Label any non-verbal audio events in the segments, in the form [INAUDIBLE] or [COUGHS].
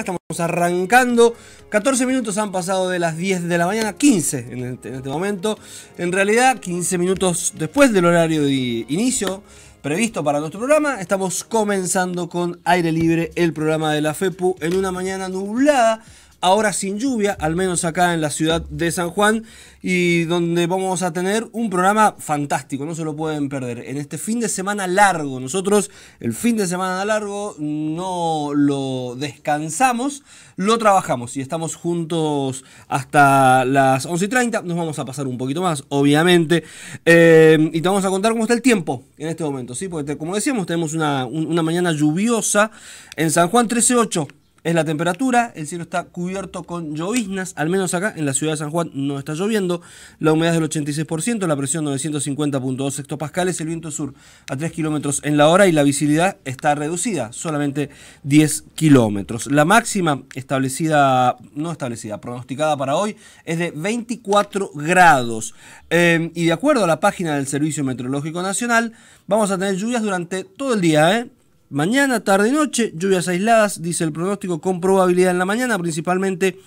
Estamos arrancando. 14 minutos han pasado de las 10 de la mañana, 15 en este, en este momento. En realidad, 15 minutos después del horario de inicio previsto para nuestro programa. Estamos comenzando con aire libre el programa de la FEPU en una mañana nublada ahora sin lluvia, al menos acá en la ciudad de San Juan, y donde vamos a tener un programa fantástico, no se lo pueden perder. En este fin de semana largo, nosotros el fin de semana largo no lo descansamos, lo trabajamos y estamos juntos hasta las 11.30, nos vamos a pasar un poquito más, obviamente, eh, y te vamos a contar cómo está el tiempo en este momento, ¿sí? Porque como decíamos, tenemos una, una mañana lluviosa en San Juan 13.8 es la temperatura, el cielo está cubierto con lloviznas, al menos acá en la ciudad de San Juan no está lloviendo, la humedad es del 86%, la presión 950.2 hectopascales, el viento sur a 3 kilómetros en la hora y la visibilidad está reducida, solamente 10 kilómetros. La máxima establecida, no establecida, pronosticada para hoy es de 24 grados. Em, y de acuerdo a la página del Servicio Meteorológico Nacional, vamos a tener lluvias durante todo el día, ¿eh? Mañana, tarde y noche, lluvias aisladas, dice el pronóstico, con probabilidad en la mañana, principalmente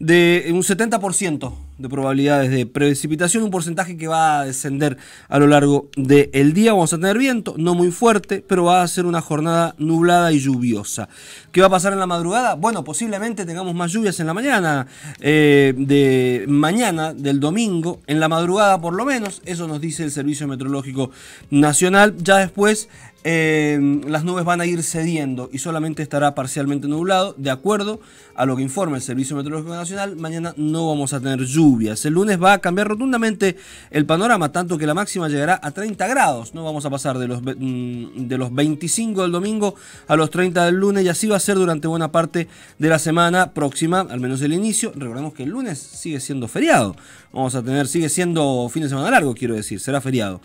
de un 70% de probabilidades de precipitación, un porcentaje que va a descender a lo largo del día. Vamos a tener viento, no muy fuerte, pero va a ser una jornada nublada y lluviosa. ¿Qué va a pasar en la madrugada? Bueno, posiblemente tengamos más lluvias en la mañana, eh, de mañana, del domingo, en la madrugada por lo menos, eso nos dice el Servicio Meteorológico Nacional. Ya después las nubes van a ir cediendo y solamente estará parcialmente nublado. De acuerdo a lo que informa el Servicio Meteorológico Nacional, mañana no vamos a tener lluvias. El lunes va a cambiar rotundamente el panorama, tanto que la máxima llegará a 30 grados. No vamos a pasar de los, mm, de los 25 del domingo a los 30 del lunes y así va a ser durante buena parte de la semana próxima, al menos el inicio. Recordemos que el lunes sigue siendo feriado. Vamos a tener, sigue siendo fin de semana largo, quiero decir, será feriado.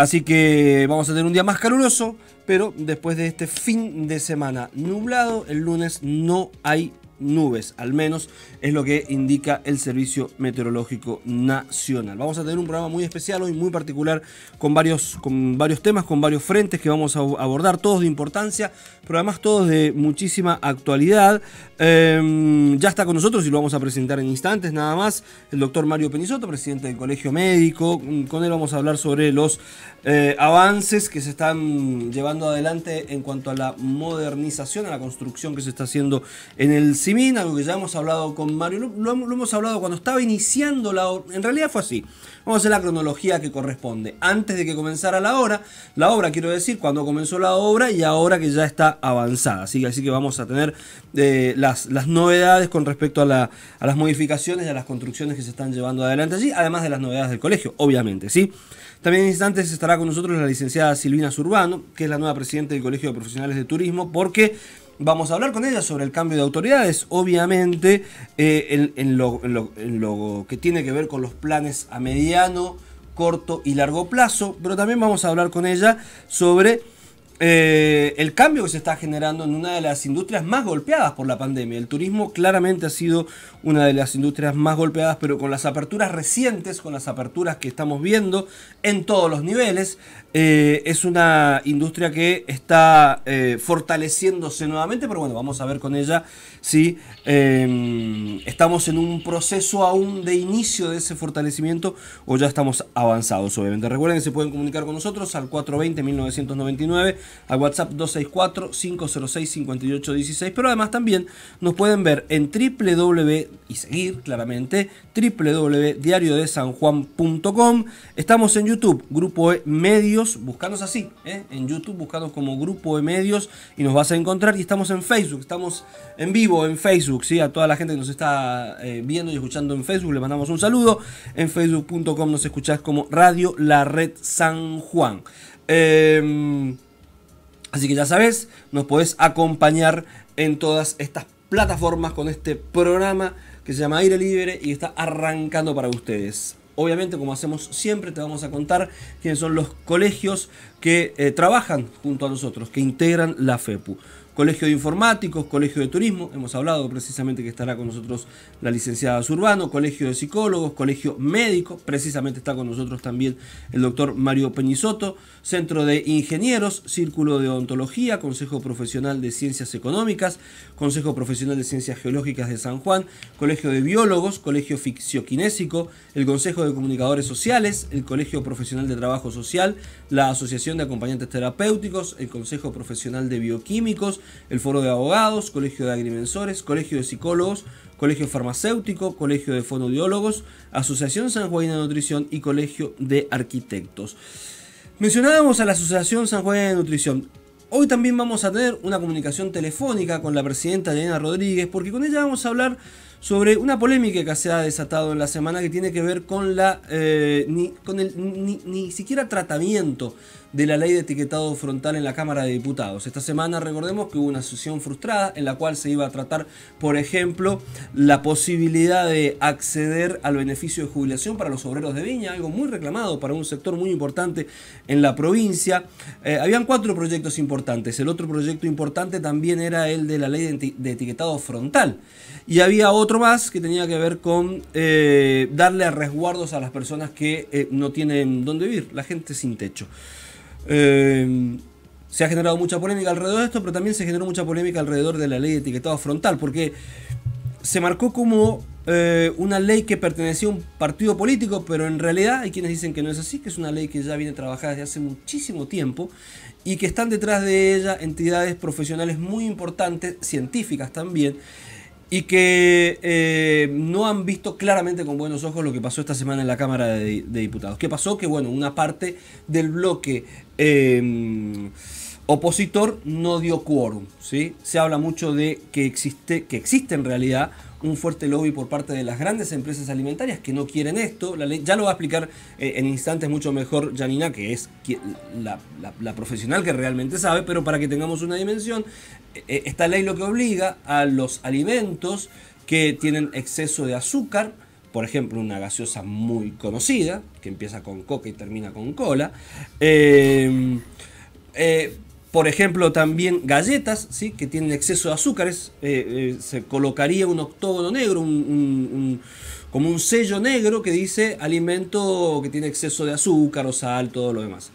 Así que vamos a tener un día más caluroso, pero después de este fin de semana nublado, el lunes no hay nubes, al menos es lo que indica el Servicio Meteorológico Nacional. Vamos a tener un programa muy especial hoy, muy particular, con varios, con varios temas, con varios frentes que vamos a abordar, todos de importancia, programas todos de muchísima actualidad. Em, ya está con nosotros y lo vamos a presentar en instantes nada más, el doctor Mario Penisoto, presidente del Colegio Médico. Mm, con él vamos a hablar sobre los eh, avances que se están llevando adelante en cuanto a la modernización, a la construcción que se está haciendo en el CIMIN, algo que ya hemos hablado con Mario, lo, hemos hablado cuando estaba iniciando la... obra. En realidad fue así. Vamos a hacer la cronología que corresponde. Antes de que comenzara la obra, la obra quiero decir, cuando comenzó la obra y ahora que ya está avanzada. Así que vamos a tener eh, las, novedades con respecto a, las modificaciones y a las construcciones que se están llevando adelante allí, además de las novedades del colegio, obviamente. ¿sí? También en instantes estará con nosotros la licenciada Silvina Zurbano, que es la nueva presidenta del Colegio de Profesionales de Turismo, porque vamos a hablar con ella sobre el cambio de autoridades, obviamente eh, en, lo, que tiene que ver con los planes a mediano, corto y largo plazo, pero también vamos a hablar con ella sobre eh, el cambio que se está generando en una de las industrias más golpeadas por la pandemia. El turismo claramente ha sido una de las industrias más golpeadas, pero con las aperturas recientes, con las aperturas que estamos viendo en todos los niveles, eh, es una industria que está eh, fortaleciéndose nuevamente, pero bueno, vamos a ver con ella si em, estamos en un proceso aún de inicio de ese fortalecimiento o ya estamos avanzados, obviamente. Recuerden que se pueden comunicar con nosotros al 420-1999 a WhatsApp 264-506-5816, pero además también nos pueden ver en www y seguir claramente www.diariodesanjuan.com. Estamos en YouTube, Grupo de Medios, buscanos así, ¿eh? en YouTube buscanos como Grupo de Medios y nos vas a encontrar. Y estamos en Facebook, estamos en vivo en Facebook, ¿sí? a toda la gente que nos está eh, viendo y escuchando en Facebook, le mandamos un saludo. En facebook.com nos escuchás como Radio La Red San Juan. Em, Así que ya sabes, nos podés acompañar en todas estas plataformas con este programa que se llama Aire Libre y está arrancando para ustedes. Obviamente, como hacemos siempre, te vamos a contar quiénes son los colegios que eh, trabajan junto a nosotros, que integran la FEPU. Colegio de Informáticos, Colegio de Turismo, hemos hablado precisamente que estará con nosotros la licenciada Zurbano, Colegio de Psicólogos, Colegio Médico, precisamente está con nosotros también el doctor Mario Peñisoto, Centro de Ingenieros, Círculo de Odontología, Consejo Profesional de Ciencias Económicas, Consejo Profesional de Ciencias Geológicas de San Juan, Colegio de Biólogos, Colegio Ficcionésico, el Consejo de Comunicadores Sociales, el Colegio Profesional de Trabajo Social, la Asociación de Acompañantes Terapéuticos, el Consejo Profesional de Bioquímicos, el Foro de Abogados, Colegio de Agrimensores, Colegio de Psicólogos, Colegio Farmacéutico, Colegio de Fonodiólogos, Asociación San Juan de Nutrición y Colegio de Arquitectos. Mencionábamos a la Asociación San Juan de Nutrición. Hoy también vamos a tener una comunicación telefónica con la presidenta Elena Rodríguez, porque con ella vamos a hablar sobre una polémica que se ha desatado en la semana que tiene que ver con la eh, ni, el ni siquiera tratamiento de la ley de etiquetado frontal en la Cámara de Diputados. Esta semana recordemos que hubo una sesión frustrada en la cual se iba a tratar, por ejemplo, la posibilidad de acceder al beneficio de jubilación para los obreros de Viña, algo muy reclamado para un sector muy importante en la provincia. Eh, habían cuatro proyectos importantes. El otro proyecto importante también era el de la ley de etiquetado frontal. Y había otro más que tenía que ver con eh, darle resguardos a las personas que eh, no tienen dónde vivir, la gente sin techo. Em, se ha generado mucha polémica alrededor de esto, pero también se generó mucha polémica alrededor de la ley de etiquetado frontal, porque se marcó como eh, una ley que pertenecía a un partido político, pero en realidad hay quienes dicen que no es así, que es una ley que ya viene trabajada desde hace muchísimo tiempo y que están detrás de ella entidades profesionales muy importantes, científicas también, y que eh, no han visto claramente con buenos ojos lo que pasó esta semana en la Cámara de, Diputados. ¿Qué pasó? Que bueno, una parte del bloque em, opositor no dio quórum. ¿sí? Se habla mucho de que existe, que existe en realidad un fuerte lobby por parte de las grandes empresas alimentarias que no quieren esto. La ley, ya lo va a explicar eh, en instantes mucho mejor Janina, que es la, profesional que realmente sabe, pero para que tengamos una dimensión, eh, eh, esta ley lo que obliga a los alimentos que tienen exceso de azúcar, por ejemplo una gaseosa muy conocida, que empieza con coca y termina con cola, eh, por ejemplo, también galletas, ¿sí? que tienen exceso de azúcares. Eh, eh, se colocaría un octógono negro, un, como un sello negro que dice alimento que tiene exceso de azúcar o sal, todo lo demás.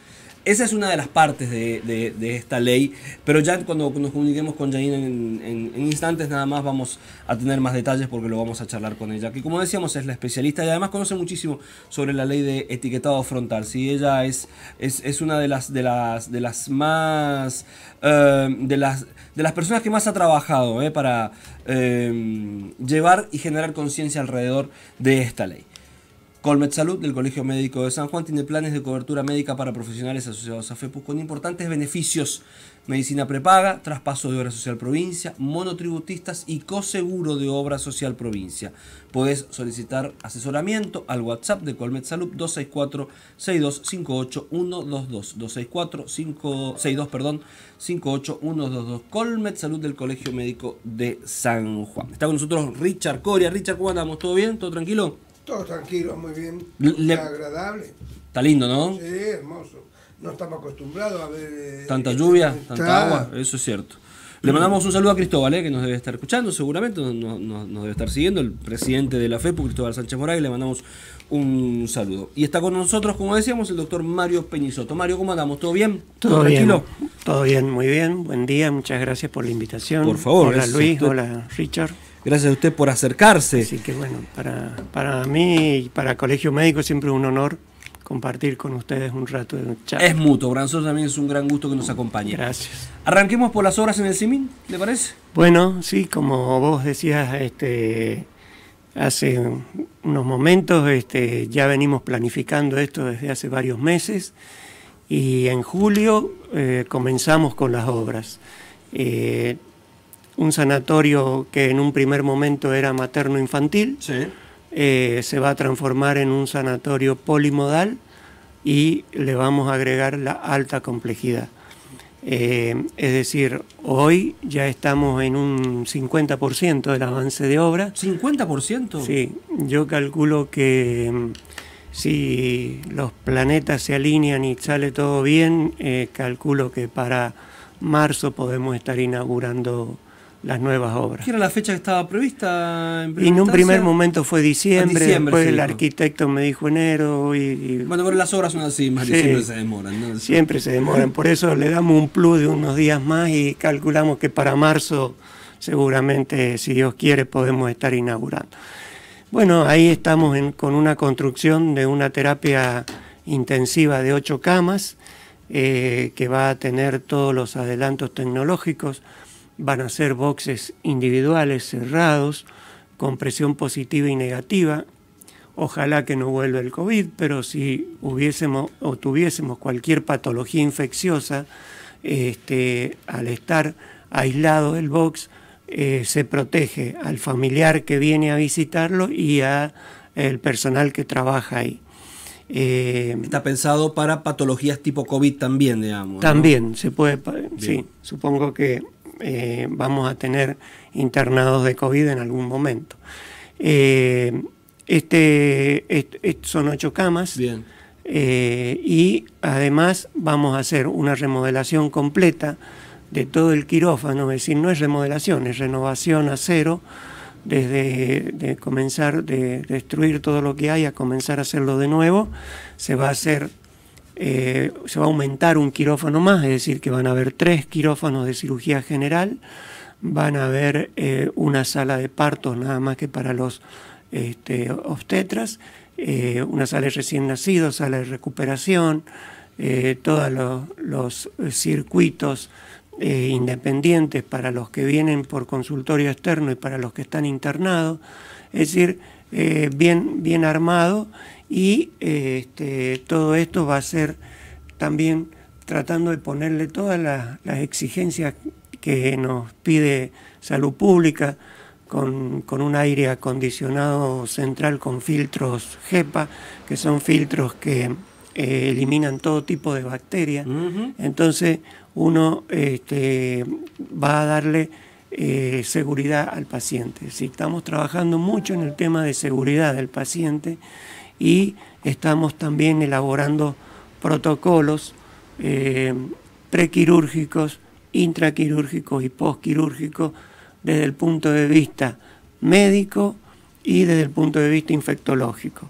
Esa es una de las partes de, esta ley, pero ya cuando nos comuniquemos con Janine en, instantes nada más vamos a tener más detalles porque lo vamos a charlar con ella, que como decíamos es la especialista y además conoce muchísimo sobre la ley de etiquetado frontal. Si Ella es, es, una de las, de las, de las más... Eh, de, las, de las personas que más ha trabajado eh, para eh, llevar y generar conciencia alrededor de esta ley. Colmet Salud del Colegio Médico de San Juan tiene planes de cobertura médica para profesionales asociados a FEPUS con importantes beneficios. Medicina prepaga, traspaso de obra social provincia, monotributistas y coseguro de obra social provincia. Puedes solicitar asesoramiento al WhatsApp de Colmet Salud 264 122 264 6258 62 perdón Colmet Salud del Colegio Médico de San Juan. Está con nosotros Richard Coria. Richard, ¿cómo andamos? ¿Todo bien? ¿Todo tranquilo? Todo tranquilo, muy bien. está agradable. Está lindo, ¿no? Sí, hermoso. No estamos acostumbrados a ver... Eh, tanta este lluvia, tanta agua, eso es cierto. Le mandamos un saludo a Cristóbal, eh, que nos debe estar escuchando, seguramente nos, debe estar siguiendo, el presidente de la FEPU, pues, Cristóbal Sánchez Morales, le mandamos un saludo. Y está con nosotros, como decíamos, el doctor Mario Peñizoto. Mario, ¿cómo andamos? ¿Todo bien? Todo, bien. Tranquilo? Todo bien, muy bien. Buen día, muchas gracias por la invitación. Por favor. Hola Luis, hola Richard. Gracias a usted por acercarse. Así que bueno, para, mí y para Colegio Médico siempre es un honor compartir con ustedes un rato de chat. Es mutuo, Branzón, también es un gran gusto que nos acompañe. Gracias. Arranquemos por las obras en el CIMIN, ¿le parece? Bueno, sí, como vos decías este, hace unos momentos, este, ya venimos planificando esto desde hace varios meses y en julio eh, comenzamos con las obras. Eh, un sanatorio que en un primer momento era materno-infantil, eh, se va a transformar en un sanatorio polimodal y le vamos a agregar la alta complejidad. Eh, es decir, hoy ya estamos en un 50% del avance de obra. ¿50%? Sí, yo calculo que mm, si los planetas se alinean y sale todo bien, eh, calculo que para marzo podemos estar inaugurando las nuevas obras. ¿Qué era la fecha que estaba prevista? En, un primer momento fue diciembre, después el arquitecto me dijo enero. Y, Bueno, pero las obras son así, siempre se demoran. Siempre se demoran, por eso le damos un plus de unos días más y calculamos que para marzo seguramente, si Dios quiere, podemos estar inaugurando. Bueno, ahí estamos con una construcción de una terapia intensiva de ocho camas, eh, que va a tener todos los adelantos tecnológicos, van a ser boxes individuales cerrados con presión positiva y negativa. Ojalá que no vuelva el COVID, pero si hubiésemos o tuviésemos cualquier patología infecciosa, este, al estar aislado del box, eh, se protege al familiar que viene a visitarlo y al personal que trabaja ahí. Eh, Está pensado para patologías tipo COVID también, digamos. También, se puede, sí, supongo que eh, vamos a tener internados de COVID en algún momento. Eh, este, son ocho camas. Eh, y además vamos a hacer una remodelación completa de todo el quirófano, es decir, no es remodelación, es renovación a cero, desde comenzar, de destruir todo lo que hay a comenzar a hacerlo de nuevo, se va a hacer eh, se va a aumentar un quirófano más, es decir, que van a haber tres quirófanos de cirugía general, van a haber eh, una sala de partos nada más que para los este, obstetras, eh, una sala de recién nacidos, sala de recuperación, todos los circuitos independientes para los que vienen por consultorio externo y para los que están internados, es decir, bien, bien armado y este, todo esto va a ser también tratando de ponerle todas las, exigencias que nos pide salud pública, con, un aire acondicionado central con filtros GEPA, que son filtros que eh, eliminan todo tipo de bacterias. Entonces uno este, va a darle eh, seguridad al paciente. Si estamos trabajando mucho en el tema de seguridad del paciente y estamos también elaborando protocolos eh, prequirúrgicos, intraquirúrgicos y postquirúrgicos desde el punto de vista médico y desde el punto de vista infectológico.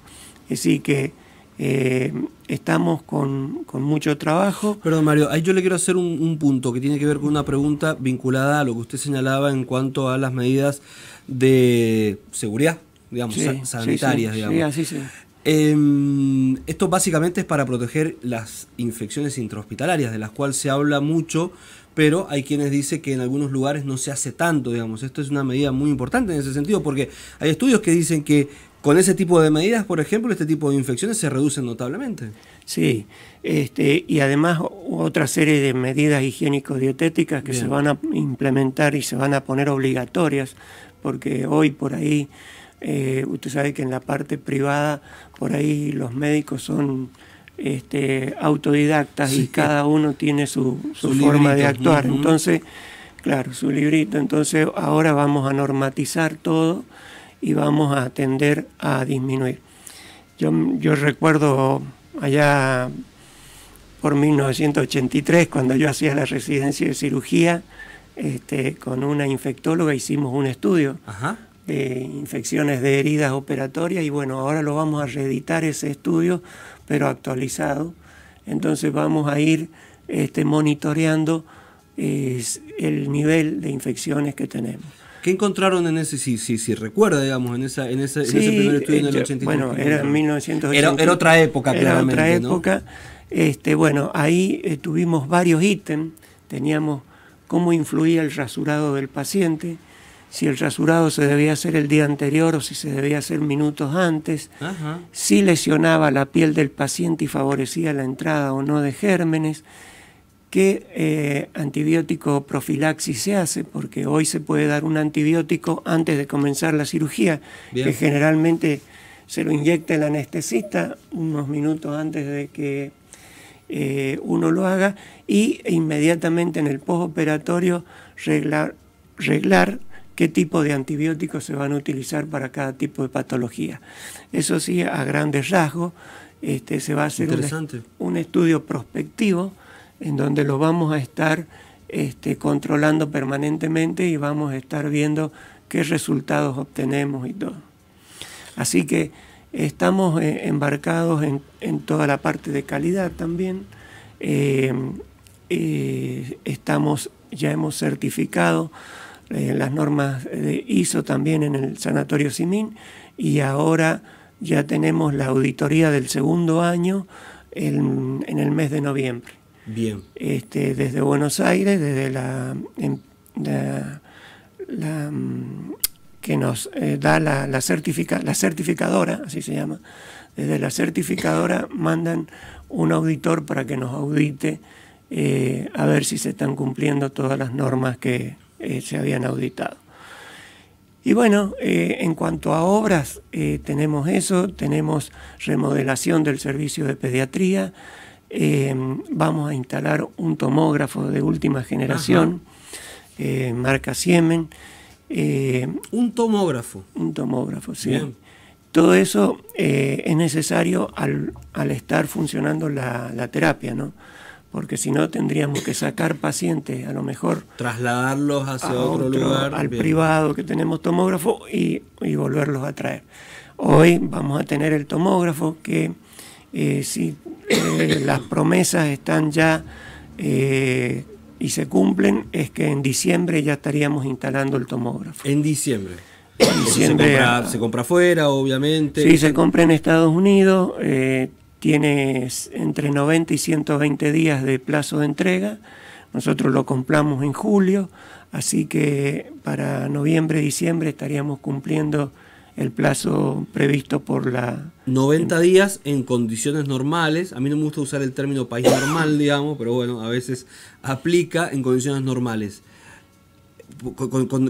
Así que eh, estamos con, mucho trabajo. Perdón, Mario, ahí yo le quiero hacer un, punto que tiene que ver con una pregunta vinculada a lo que usted señalaba en cuanto a las medidas de seguridad, digamos, sanitarias, sí, sí, digamos. Em, esto básicamente es para proteger las infecciones intrahospitalarias, de las cuales se habla mucho, pero hay quienes dicen que en algunos lugares no se hace tanto, digamos. Esto es una medida muy importante en ese sentido, porque hay estudios que dicen que con ese tipo de medidas, por ejemplo, este tipo de infecciones se reducen notablemente. Sí, este, y además otra serie de medidas higiénico-dietéticas que se van a implementar y se van a poner obligatorias, porque hoy por ahí eh, usted sabe que en la parte privada, por ahí los médicos son este, autodidactas y cada uno tiene su, forma de actuar. Entonces, claro, su librito. Entonces, ahora vamos a normatizar todo y vamos a tender a disminuir. Yo, recuerdo allá por 1983, cuando yo hacía la residencia de cirugía, este, con una infectóloga hicimos un estudio Ajá de infecciones de heridas operatorias y bueno, ahora lo vamos a reeditar ese estudio, pero actualizado. Entonces vamos a ir este, monitoreando el nivel de infecciones que tenemos. ¿Qué encontraron en ese, si, si, recuerda, digamos, en, ese primer estudio en el Bueno, era en 1980. Era, otra época, era otra época. Este, bueno, ahí eh, tuvimos varios ítems. Teníamos cómo influía el rasurado del paciente, si el rasurado se debía hacer el día anterior o si se debía hacer minutos antes, si lesionaba la piel del paciente y favorecía la entrada o no de gérmenes, qué eh, antibiótico profilaxis se hace, porque hoy se puede dar un antibiótico antes de comenzar la cirugía, que generalmente se lo inyecta el anestesista unos minutos antes de que eh, uno lo haga y inmediatamente en el postoperatorio reglar qué tipo de antibióticos se van a utilizar para cada tipo de patología. Eso sí, a grandes rasgos, este, se va a hacer un, estudio prospectivo en donde lo vamos a estar este, controlando permanentemente y vamos a estar viendo qué resultados obtenemos y todo. Así que estamos eh, embarcados en, toda la parte de calidad también. Eh, eh, estamos, ya hemos certificado eh, las normas de eh, ISO también en el Sanatorio Simín y ahora ya tenemos la auditoría del segundo año en, el mes de noviembre. Bien. Este, desde Buenos Aires, desde la, em, mm, que nos eh, da la, certifica, la certificadora, así se llama, desde la certificadora mandan un auditor para que nos audite a ver si se están cumpliendo todas las normas que, eh, se habían auditado. Y bueno, eh, en cuanto a obras, eh, tenemos eso, tenemos remodelación del servicio de pediatría, vamos a instalar un tomógrafo de última generación, marca Siemen. un tomógrafo. Un tomógrafo, sí. Todo eso es necesario al, estar funcionando la, la terapia, ¿no? porque si no tendríamos que sacar pacientes, a lo mejor... Trasladarlos hacia otro, lugar. Al privado que tenemos tomógrafo y, volverlos a traer. Hoy vamos a tener el tomógrafo que eh, si eh, [COUGHS] las promesas están ya eh, y se cumplen, es que en diciembre ya estaríamos instalando el tomógrafo. En diciembre. En diciembre se, compra, se compra, afuera, obviamente. Sí, se compra en Estados Unidos tienes entre 90 y 120 días de plazo de entrega. Nosotros lo compramos en julio, así que para noviembre, diciembre estaríamos cumpliendo el plazo previsto por la... 90 em- días en condiciones normales. A mí no me gusta usar el término país normal, digamos, pero bueno, a veces aplica en condiciones normales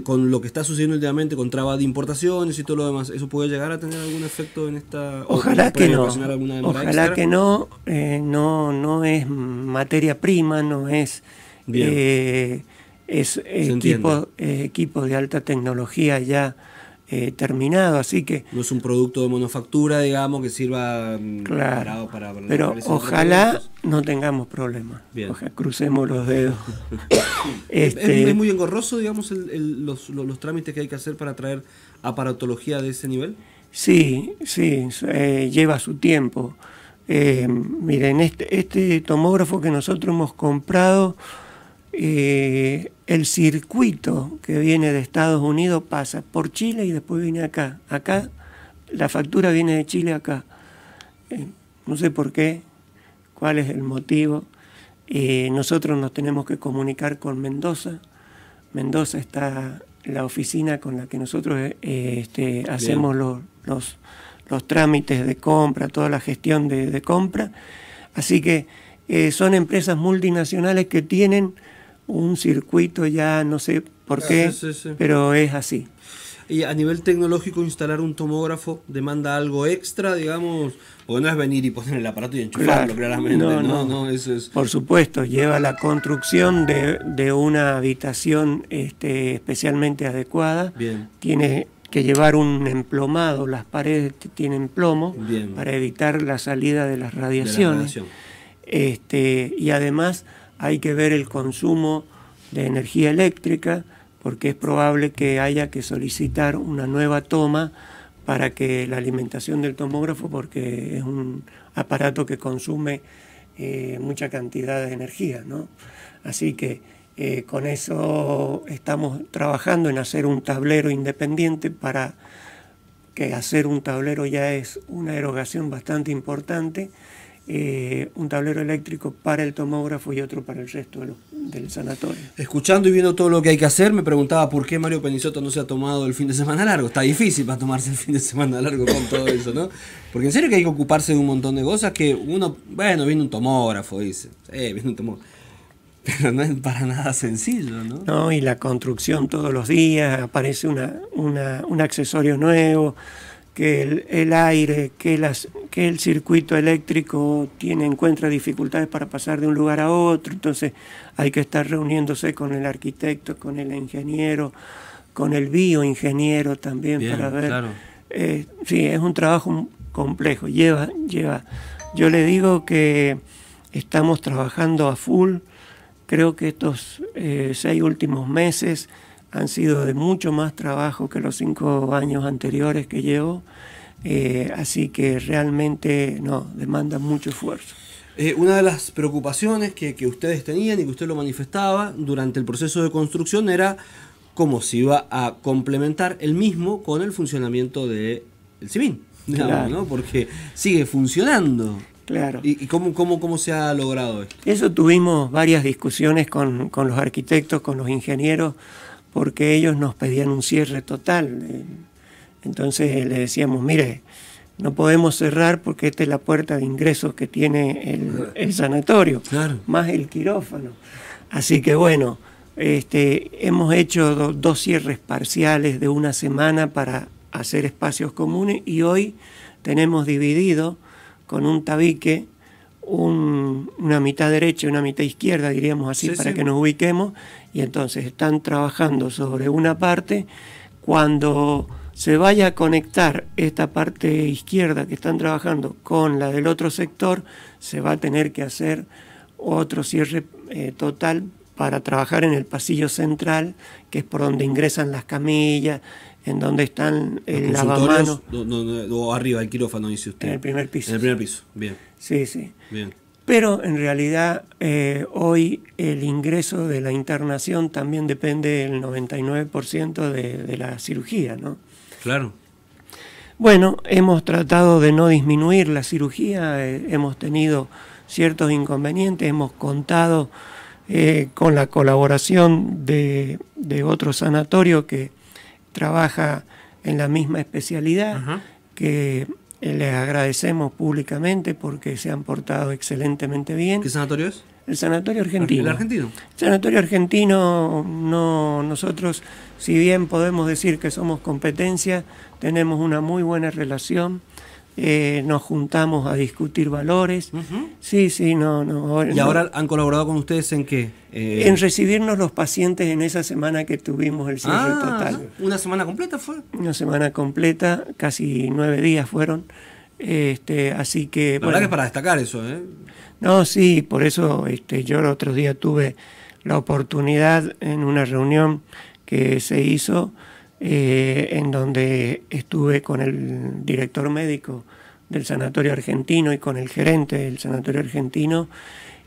con, lo que está sucediendo últimamente con trabas de importaciones y todo lo demás, ¿eso puede llegar a tener algún efecto en esta... Ojalá que no. Ojalá que no, no, no es materia prima, no es... Eh, es eh, equipo de alta tecnología ya eh, terminado, así que... No es un producto de manufactura, digamos, que sirva mm, claro, para, Pero ojalá no tengamos problemas. Bien. Ojalá, crucemos los dedos. [COUGHS] ¿Es, este, muy engorroso, digamos, los, trámites que hay que hacer para traer aparatología de ese nivel? Sí, sí, eh, lleva su tiempo. Eh, miren, este, este tomógrafo que nosotros hemos comprado eh, el circuito que viene de Estados Unidos pasa por Chile y después viene acá. Acá la factura viene de Chile acá. Eh, no sé por qué, cuál es el motivo. Eh, nosotros nos tenemos que comunicar con Mendoza. Mendoza está la oficina con la que nosotros este, hacemos los, los, trámites de compra, toda la gestión de, compra. Así que son empresas multinacionales que tienen un circuito ya, no sé por ah, qué, pero es así. Y a nivel tecnológico, instalar un tomógrafo demanda algo extra, digamos, porque no es venir y poner el aparato y enchufarlo, claramente. No, no, eso es... Por supuesto, lleva la construcción de, de una habitación este, especialmente adecuada. Bien. Tiene que llevar un emplomado, las paredes tienen plomo para evitar la salida de las radiaciones. este, y además hay que ver el consumo de energía eléctrica porque es probable que haya que solicitar una nueva toma para que la alimentación del tomógrafo, porque es un aparato que consume eh, mucha cantidad de energía, ¿no? Así que eh, con eso estamos trabajando en hacer un tablero independiente para que hacer un tablero ya es una erogación bastante importante. Eh, un tablero eléctrico para el tomógrafo y otro para el resto del sanatorio. Escuchando y viendo todo lo que hay que hacer, me preguntaba por qué Mario Penisoto no se ha tomado el fin de semana largo. Está difícil para tomarse el fin de semana largo con todo eso, ¿no? Porque en serio que hay que ocuparse de un montón de cosas que uno, bueno, viene un tomógrafo, dice, eh, viene un tomógrafo. Pero no es para nada sencillo, ¿no? No, y la construcción todos los días, aparece una, una, un accesorio nuevo que el, aire, que, las, que el circuito eléctrico tiene, encuentra dificultades para pasar de un lugar a otro, entonces hay que estar reuniéndose con el arquitecto, con el ingeniero, con el bioingeniero también para ver. Eh, sí, es un trabajo complejo, lleva, lleva. Yo le digo que estamos trabajando a full, creo que estos eh, seis últimos meses han sido de mucho más trabajo que los cinco años anteriores que llevo, eh, así que realmente no, demanda mucho esfuerzo. Eh, una de las preocupaciones que, ustedes tenían y que usted lo manifestaba durante el proceso de construcción era cómo se iba a complementar el mismo con el funcionamiento del el CIMIN, porque sigue funcionando. Claro. ¿Y, cómo, cómo, se ha logrado esto? Eso tuvimos varias discusiones con, con los arquitectos, con los ingenieros, porque ellos nos pedían un cierre total. Entonces eh, le decíamos, mire, no podemos cerrar porque esta es la puerta de ingresos que tiene el, sanatorio, más el quirófano. Así que bueno, este, hemos hecho dos cierres parciales de una semana para hacer espacios comunes y hoy tenemos dividido con un tabique una mitad derecha y una mitad izquierda, diríamos así, para que nos ubiquemos, y entonces están trabajando sobre una parte. Cuando se vaya a conectar esta parte izquierda que están trabajando con la del otro sector, se va a tener que hacer otro cierre eh, total para trabajar en el pasillo central, que es por donde ingresan las camillas, en donde están eh, el lavamanos. arriba, el quirófano, dice usted. En el primer piso. En el primer piso, bien. Sí, sí. Bien. Pero en realidad eh, hoy el ingreso de la internación también depende del 99% de, la cirugía, ¿no? Claro. Bueno, hemos tratado de no disminuir la cirugía, eh, hemos tenido ciertos inconvenientes, hemos contado eh, con la colaboración de, otro sanatorio que trabaja en la misma especialidad, que eh, les agradecemos públicamente porque se han portado excelentemente bien. ¿Qué sanatorio es? El Sanatorio Argentino. ¿El Argentino? El Sanatorio Argentino, no, nosotros, si bien podemos decir que somos competencia, tenemos una muy buena relación eh, nos juntamos a discutir valores. Sí, sí, no, no. ¿Y ahora han colaborado con ustedes en qué? Eh, en recibirnos los pacientes en esa semana que tuvimos el cierre ah, total. ¿Una semana completa fue? Una semana completa, casi nueve días fueron. Este, así que. La verdad que para destacar eso, ¿eh? No, sí, por eso este, yo el otro día tuve la oportunidad en una reunión que se hizo eh, en donde estuve con el director médico del Sanatorio Argentino y con el gerente del Sanatorio Argentino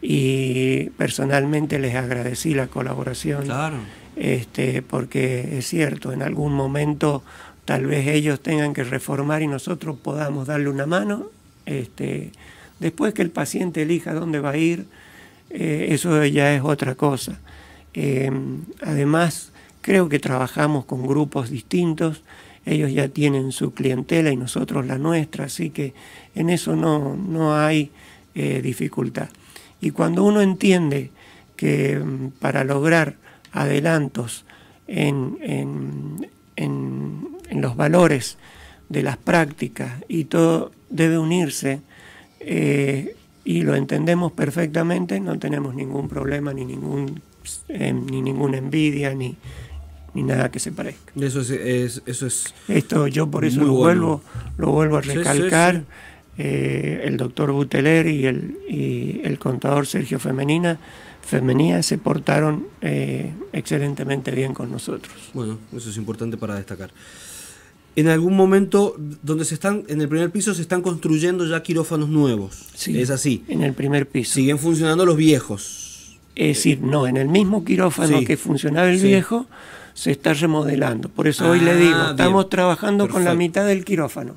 y personalmente les agradecí la colaboración. Claro. Este, porque es cierto, en algún momento tal vez ellos tengan que reformar y nosotros podamos darle una mano. Este, después que el paciente elija dónde va a ir, eh, eso ya es otra cosa. Em, además, Creo que trabajamos con grupos distintos, ellos ya tienen su clientela y nosotros la nuestra, así que en eso no, hay eh, dificultad. Y cuando uno entiende que mm, para lograr adelantos en, los valores de las prácticas y todo debe unirse, eh, y lo entendemos perfectamente, no tenemos ningún problema, ni, ningún, eh, ni ninguna envidia, ni, ni nada que se parezca. Eso es, eso es Esto yo por eso lo vuelvo, lo vuelvo a recalcar. Eh, el doctor Buteler y el, el contador Sergio Femenina, Femenía se portaron eh, excelentemente bien con nosotros. Bueno, eso es importante para destacar. En algún momento, donde se están, en el primer piso se están construyendo ya quirófanos nuevos. Sí, es así. En el primer piso. Siguen funcionando los viejos. Es decir, no, en el mismo quirófano que funcionaba el viejo, se está remodelando. Por eso hoy le ah, digo, estamos trabajando con la mitad del quirófano.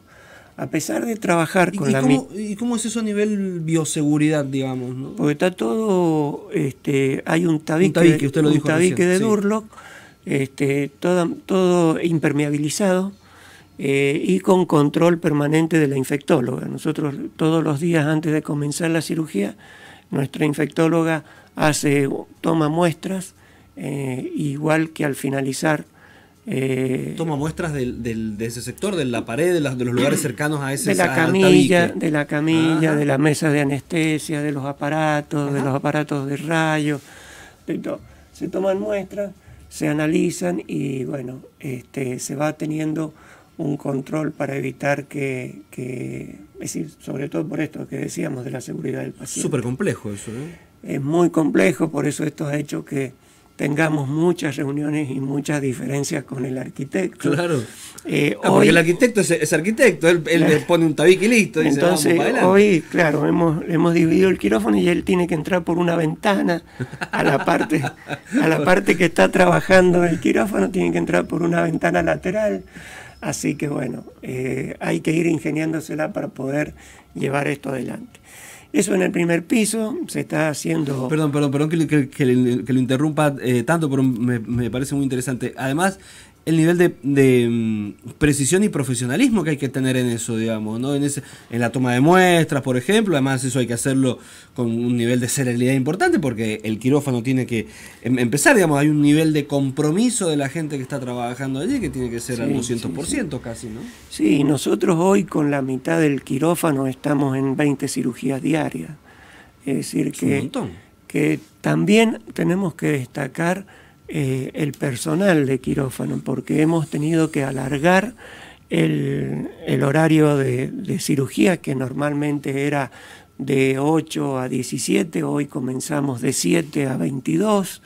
A pesar de trabajar con la mitad... ¿Y cómo es eso a nivel bioseguridad, digamos? Porque está todo, este, hay un tabique, de Durlock, este, todo, todo impermeabilizado. Eh, y con control permanente de la infectóloga. Nosotros todos los días antes de comenzar la cirugía, nuestra infectóloga hace, toma muestras eh, igual que al finalizar... Eh, Toma muestras de ese sector, de la pared, de, los lugares [CLEARS THROAT] cercanos a ese De la camilla, de la camilla, de la mesa de anestesia, de los aparatos, de los aparatos de rayos. Se toman muestras, se analizan y bueno, este, se va teniendo un control para evitar que, es decir, sobre todo por esto que decíamos de la seguridad del paciente. Súper complejo eso, ¿eh? Es muy complejo, por eso esto ha hecho que tengamos muchas reuniones y muchas diferencias con el arquitecto. Claro. Eh, ah, hoy, el arquitecto es, arquitecto, él, pone un tabique y listo. Entonces, hoy, claro, hemos, hemos dividido el quirófano y él tiene que entrar por una ventana a la parte, a la parte que está trabajando el quirófano, tiene que entrar por una ventana lateral. Así que bueno, eh, hay que ir ingeniándosela para poder llevar esto adelante. Eso en el primer piso se está haciendo. Perdón, perdón, perdón que, que, lo interrumpa eh, tanto, pero me, me, parece muy interesante. Además, el nivel de, de, mm, precisión y profesionalismo que hay que tener en eso, digamos, ¿no? En, ese, en la toma de muestras, por ejemplo, además eso hay que hacerlo con un nivel de serenidad importante porque el quirófano tiene que em, empezar, digamos, hay un nivel de compromiso de la gente que está trabajando allí que tiene que ser al 200% casi, ¿no? Sí, nosotros hoy con la mitad del quirófano estamos en 20 cirugías diarias. Es decir, que, que también tenemos que destacar eh, el personal de quirófano, porque hemos tenido que alargar el, horario de, cirugía, que normalmente era de 8 a 17, hoy comenzamos de 7 a 22,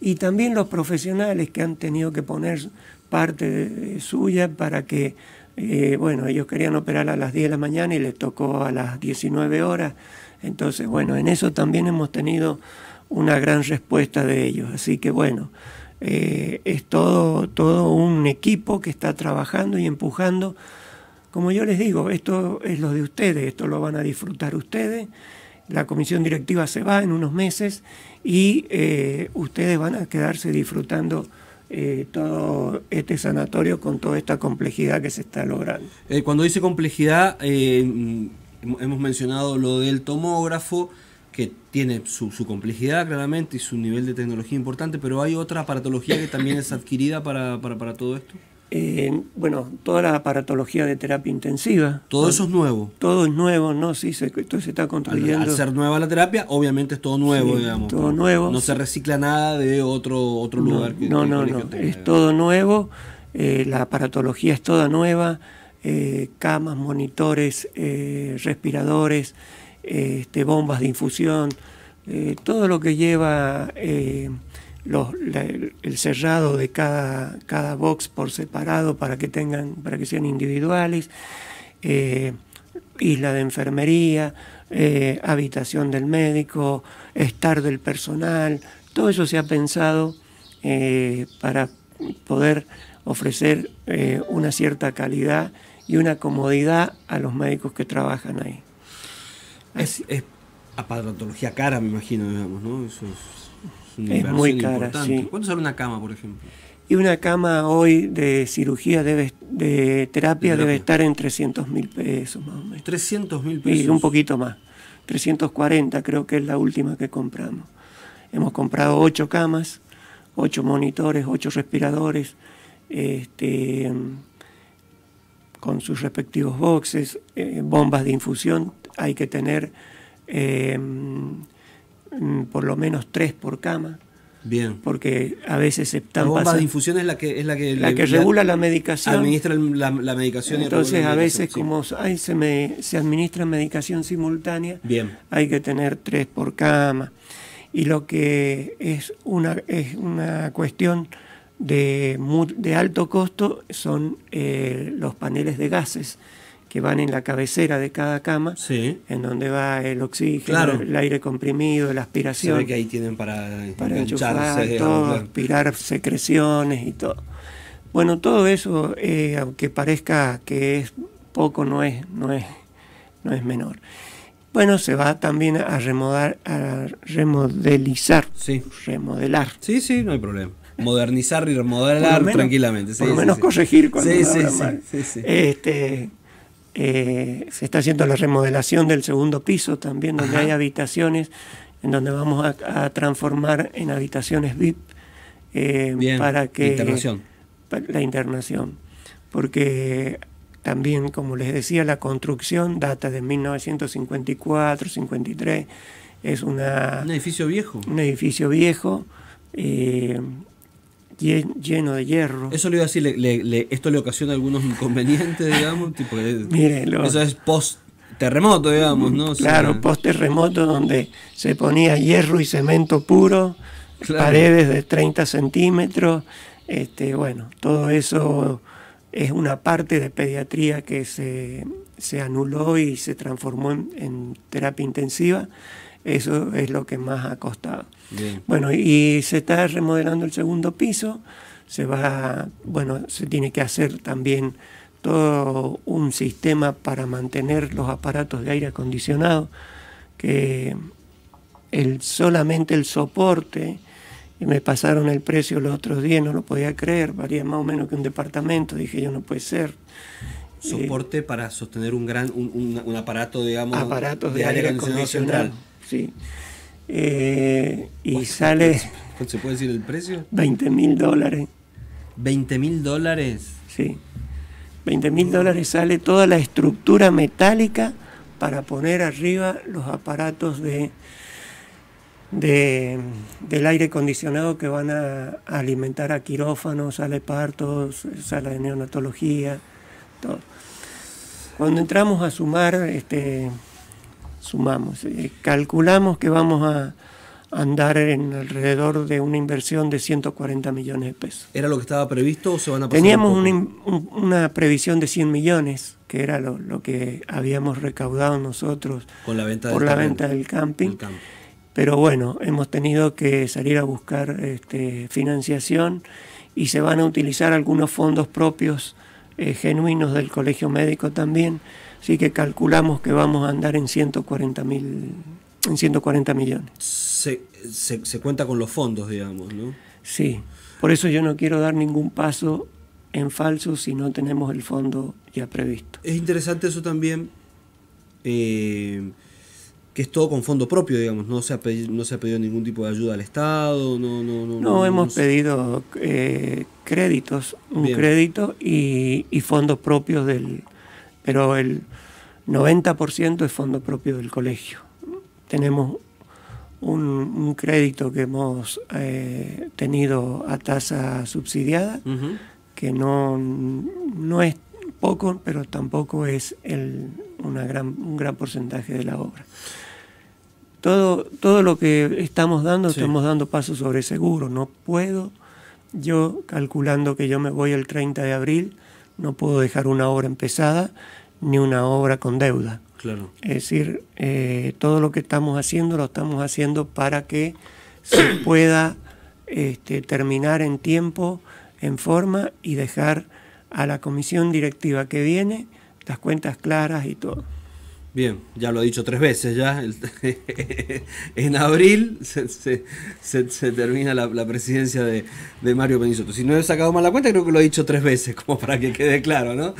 y también los profesionales que han tenido que poner parte suya para que eh, bueno, ellos querían operar a las 10 de la mañana y les tocó a las 19 horas. Entonces, bueno, en eso también hemos tenido una gran respuesta de ellos. Así que bueno, eh, es todo, todo un equipo que está trabajando y empujando. Como yo les digo, esto es lo de ustedes, esto lo van a disfrutar ustedes. La comisión directiva se va en unos meses y eh, ustedes van a quedarse disfrutando. Eh, todo este sanatorio con toda esta complejidad que se está logrando. cuando dice complejidad, hemos mencionado lo del tomógrafo, que tiene su, complejidad claramente y su nivel de tecnología importante, pero ¿hay otra aparatología que también es adquirida para, todo esto? Eh, bueno, toda la aparatología de terapia intensiva. Todo eso es nuevo. Todo es nuevo, ¿no? Sí, se, esto se está construyendo. Al, ser nueva la terapia, obviamente es todo nuevo, digamos. Todo nuevo. No se recicla nada de otro, otro lugar. no, no, no. es todo nuevo. Eh, la aparatología es toda nueva. Eh, camas, monitores, respiradores. Este, bombas de infusión, eh, todo lo que lleva eh, el cerrado de cada, cada box por separado para que tengan, para que sean individuales, eh, isla de enfermería, habitación del médico, estar del personal, todo eso se ha pensado para poder ofrecer una cierta calidad y una comodidad a los médicos que trabajan ahí. Es, es aparatología cara, me imagino, digamos, ¿no? Eso es, muy cara, importante. ¿Cuánto sale una cama, por ejemplo? Y una cama hoy de cirugía, de, terapia, debe estar en 300 mil pesos más o menos. 300 mil pesos. Y un poquito más. 340 creo que es la última que compramos. Hemos comprado ocho camas, ocho monitores, ocho respiradores, este, con sus respectivos boxes, eh, bombas de infusión, hay que tener eh, mm, por lo menos tres por cama. Bien. Porque a veces se están La bomba de infusión es la que, es la que, la que regula la, medicación. Administra la, la medicación. Entonces a veces como se, se administra medicación simultánea, Bien. hay que tener tres por cama. Y lo que es una, es una cuestión de, de alto costo son eh, los paneles de gases que van en la cabecera de cada cama, en donde va el oxígeno, el aire comprimido, la aspiración. que ahí tienen para, aspirar secreciones y todo. Bueno, todo eso, eh, aunque parezca que es poco, no es, no es, no es menor. Bueno, se va también a, remodelar a remodelizar, remodelar. Sí, sí, no hay problema modernizar y remodelar tranquilamente. por lo menos corregir cuando sí, sí, Este, eh, se está haciendo la remodelación del segundo piso también, donde hay habitaciones, en donde vamos a, transformar en habitaciones VIP eh, para que... Internación. La internación. Porque también, como les decía, la construcción data de 1954, 53. Es una, un edificio viejo. Un edificio viejo. Eh, lleno de hierro. Eso le iba a esto le ocasiona algunos inconvenientes, digamos. Tipo, [LAUGHS] Eso es post terremoto, digamos, ¿no? claro, post terremoto donde se ponía hierro y cemento puro, paredes de 30 centímetros, este, bueno, todo eso es una parte de pediatría que se, anuló y se transformó en terapia intensiva. Eso es lo que más ha costado. Bueno, y se está remodelando el segundo piso, se va, bueno, se tiene que hacer también todo un sistema para mantener los aparatos de aire acondicionado, que el, solamente el soporte, y me pasaron el precio los otros días, no lo podía creer, varía más o menos que un departamento, dije yo no puede ser. Soporte para sostener un gran, un, aparato, digamos, de, aire, acondicionado sí. Eh, y sale... ¿Se puede decir el precio? 20 mil dólares. ¿20 mil dólares? Sí. 20 mil dólares sale toda la estructura metálica para poner arriba los aparatos de, del aire acondicionado que van a alimentar a quirófanos, sale partos, sala de neonatología, todo. Cuando entramos a sumar este, sumamos. Eh, calculamos que vamos a andar en alrededor de una inversión de 140 millones de pesos. ¿Era lo que estaba previsto o se van a pasar Teníamos una, previsión de 100 millones, que era lo, que habíamos recaudado nosotros Con la venta por la venta del camping. Pero bueno, hemos tenido que salir a buscar este, financiación y se van a utilizar algunos fondos propios eh, genuinos del Colegio Médico también Así que calculamos que vamos a andar en 140 mil en 140 millones. Se, cuenta con los fondos, digamos, ¿no? Sí, por eso yo no quiero dar ningún paso en falso si no tenemos el fondo ya previsto. Es interesante eso también, eh, que es todo con fondo propio, digamos, no se ha, pedido, no se ha pedido ningún tipo de ayuda al Estado, no... No, no, no, hemos pedido eh, créditos, un crédito y, y fondos propios del pero el 90% es fondo propio del colegio. Tenemos un, crédito que hemos eh, tenido a tasa subsidiada, que no, es poco, pero tampoco es una gran, un gran porcentaje de la obra. Todo, todo lo que estamos dando, estamos dando pasos sobre seguro. No puedo, yo calculando que yo me voy el 30 de abril, no puedo dejar una obra empezada ni una obra con deuda. Claro. Es decir, eh, todo lo que estamos haciendo lo estamos haciendo para que se [COUGHS] pueda este, terminar en tiempo, en forma y dejar a la comisión directiva que viene las cuentas claras y todo. Bien, ya lo he dicho tres veces ya. [LAUGHS] en abril se, termina la, presidencia de, Mario Benítez. Si no he sacado mal la cuenta, creo que lo he dicho tres veces, como para que quede claro, ¿no? [LAUGHS]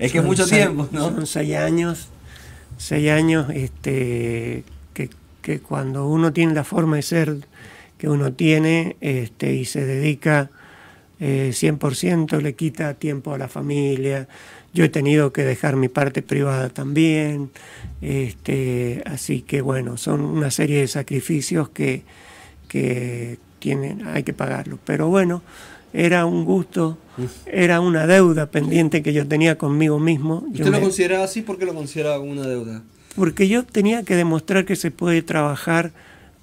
es que es mucho tiempo, ¿no? Son seis años, seis años este, que, cuando uno tiene la forma de ser que uno tiene este, y se dedica 100%, eh, le quita tiempo a la familia yo he tenido que dejar mi parte privada también, este, así que bueno, son una serie de sacrificios que, que tienen, hay que pagarlos. Pero bueno, era un gusto, mm. era una deuda pendiente que yo tenía conmigo mismo. ¿Usted yo lo consideraba así qué lo consideraba una deuda? Porque yo tenía que demostrar que se puede trabajar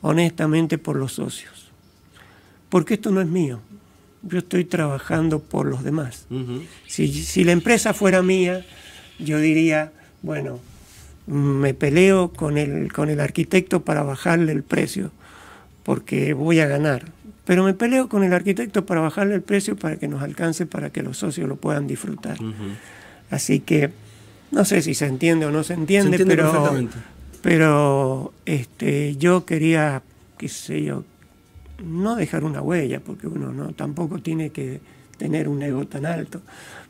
honestamente por los socios. Porque esto no es mío yo estoy trabajando por los demás. si, la empresa fuera mía, yo diría, bueno, me peleo con el, con el arquitecto para bajarle el precio, porque voy a ganar. Pero me peleo con el arquitecto para bajarle el precio para que nos alcance, para que los socios lo puedan disfrutar. Así que no sé si se entiende o no se entiende, pero, pero este, yo quería, qué sé yo, no dejar una huella, porque uno no, tampoco tiene que tener un ego tan alto,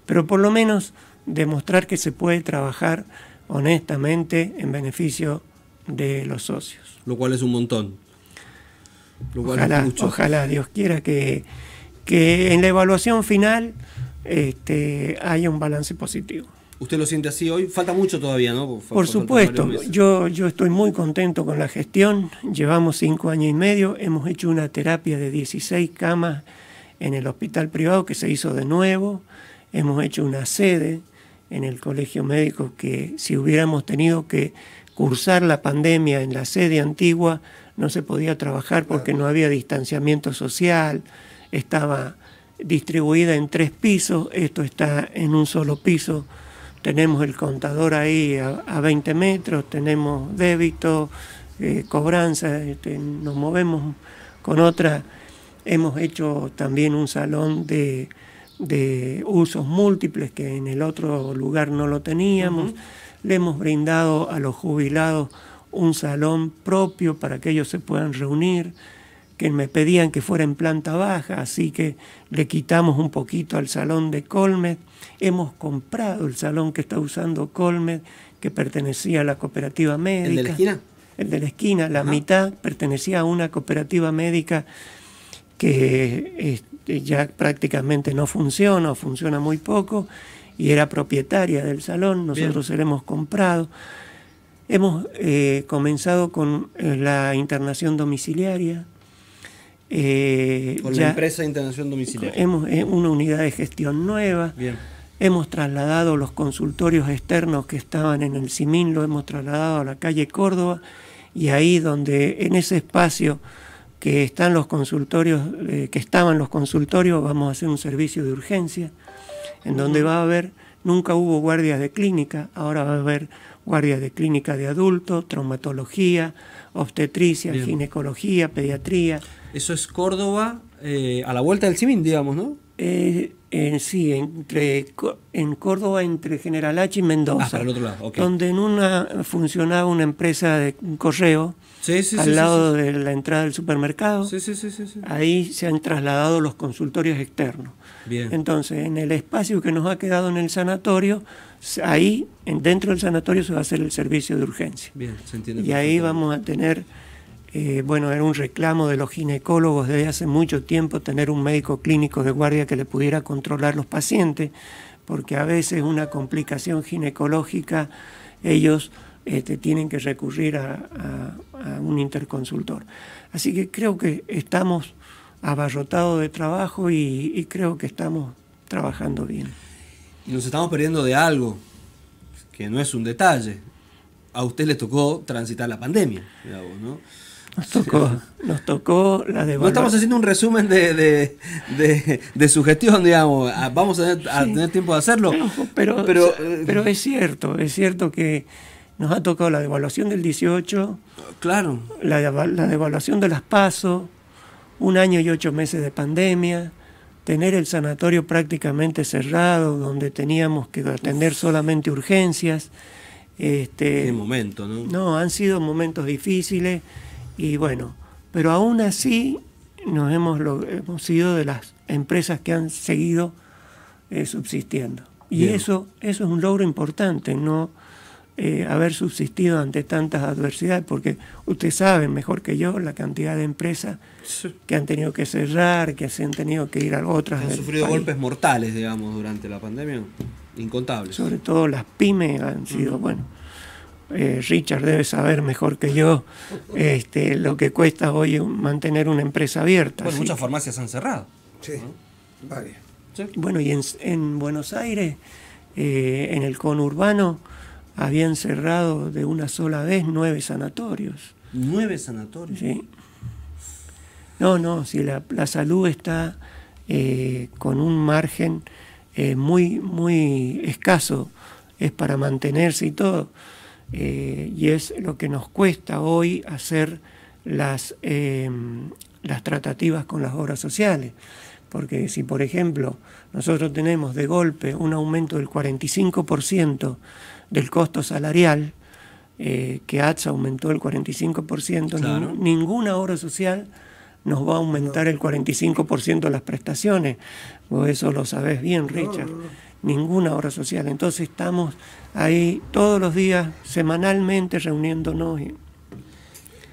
pero por lo menos demostrar que se puede trabajar honestamente en beneficio de los socios. Lo cual es un montón. Lo cual ojalá, mucho. ojalá Dios quiera que, que en la evaluación final este, haya un balance positivo. ¿Usted lo siente así hoy? Falta mucho todavía, ¿no? Por, supuesto, yo, yo estoy muy contento con la gestión. Llevamos cinco años y medio, hemos hecho una terapia de 16 camas en el hospital privado que se hizo de nuevo, hemos hecho una sede en el colegio médico que si hubiéramos tenido que cursar la pandemia en la sede antigua, no se podía trabajar porque no había distanciamiento social, estaba distribuida en tres pisos, esto está en un solo piso tenemos el contador ahí a, 20 metros, tenemos débito, eh, cobranza, este, nos movemos con otra. Hemos hecho también un salón de, usos múltiples que en el otro lugar no lo teníamos. Le hemos brindado a los jubilados un salón propio para que ellos se puedan reunir que me pedían que fuera en planta baja, así que le quitamos un poquito al salón de Colmed Hemos comprado el salón que está usando Colmed que pertenecía a la cooperativa médica. ¿El de la esquina? El de la esquina, la mitad pertenecía a una cooperativa médica que este, ya prácticamente no funciona o funciona muy poco y era propietaria del salón, nosotros se lo hemos comprado. Hemos eh, comenzado con eh, la internación domiciliaria, eh, la empresa de domiciliaria. Hemos, una unidad de gestión nueva. Hemos trasladado los consultorios externos que estaban en el CIMIN, lo hemos trasladado a la calle Córdoba y ahí donde en ese espacio que están los consultorios, eh, que estaban los consultorios, vamos a hacer un servicio de urgencia, en donde va a haber, nunca hubo guardias de clínica, ahora va a haber guardias de clínica de adultos, traumatología, obstetricia, ginecología, pediatría. Eso es Córdoba eh, a la vuelta del Simín, digamos, ¿no? Eh, eh, sí, entre, en Córdoba, entre General H y Mendoza. Ah, otro lado, Donde en una funcionaba una empresa de correo al lado de la entrada del supermercado. Ahí se han trasladado los consultorios externos. Bien. Entonces, en el espacio que nos ha quedado en el sanatorio, ahí, dentro del sanatorio, se va a hacer el servicio de urgencia. Bien, se entiende. Y ahí vamos a tener eh, bueno, era un reclamo de los ginecólogos desde hace mucho tiempo tener un médico clínico de guardia que le pudiera controlar los pacientes, porque a veces una complicación ginecológica ellos este, tienen que recurrir a, un interconsultor. Así que creo que estamos abarrotados de trabajo y, creo que estamos trabajando bien. Y nos estamos perdiendo de algo que no es un detalle, a usted le tocó transitar la pandemia, digamos, ¿no? Nos tocó, nos tocó la devaluación. No estamos haciendo un resumen de, de, su gestión, digamos. Ah, vamos a, tener tiempo de hacerlo. pero, pero, es cierto, es cierto que nos ha tocado la devaluación del 18. Claro. La, devaluación de las pasos un año y ocho meses de pandemia, tener el sanatorio prácticamente cerrado, donde teníamos que atender solamente urgencias. Este, momento, ¿no? No, han sido momentos difíciles. Y bueno, pero aún así nos hemos, hemos sido de las empresas que han seguido eh, subsistiendo. Y eso, eso es un logro importante, no eh, haber subsistido ante tantas adversidades, porque ustedes sabe mejor que yo la cantidad de empresas que han tenido que cerrar, que se han tenido que ir a otras. Han sufrido golpes mortales, digamos, durante la pandemia, incontables. Sobre todo las pymes han sido, bueno eh, Richard debe saber mejor que yo este, lo que cuesta hoy mantener una empresa abierta. muchas farmacias han cerrado. Sí, Bueno, y en, Buenos Aires, eh, en el conurbano, habían cerrado de una sola vez nueve sanatorios. ¿Nueve sanatorios? Sí. No, no, si la, salud está eh, con un margen muy, muy escaso, es para mantenerse y todo. Eh, y es lo que nos cuesta hoy hacer las, eh, las tratativas con las obras sociales. Porque si, por ejemplo, nosotros tenemos de golpe un aumento del 45% del costo salarial, eh, que ATSA aumentó el 45%, ninguna obra social nos va a aumentar el 45% las prestaciones. Vos eso lo sabés bien, Richard. Ninguna obra social. Entonces estamos ahí todos los días, semanalmente reuniéndonos. Y...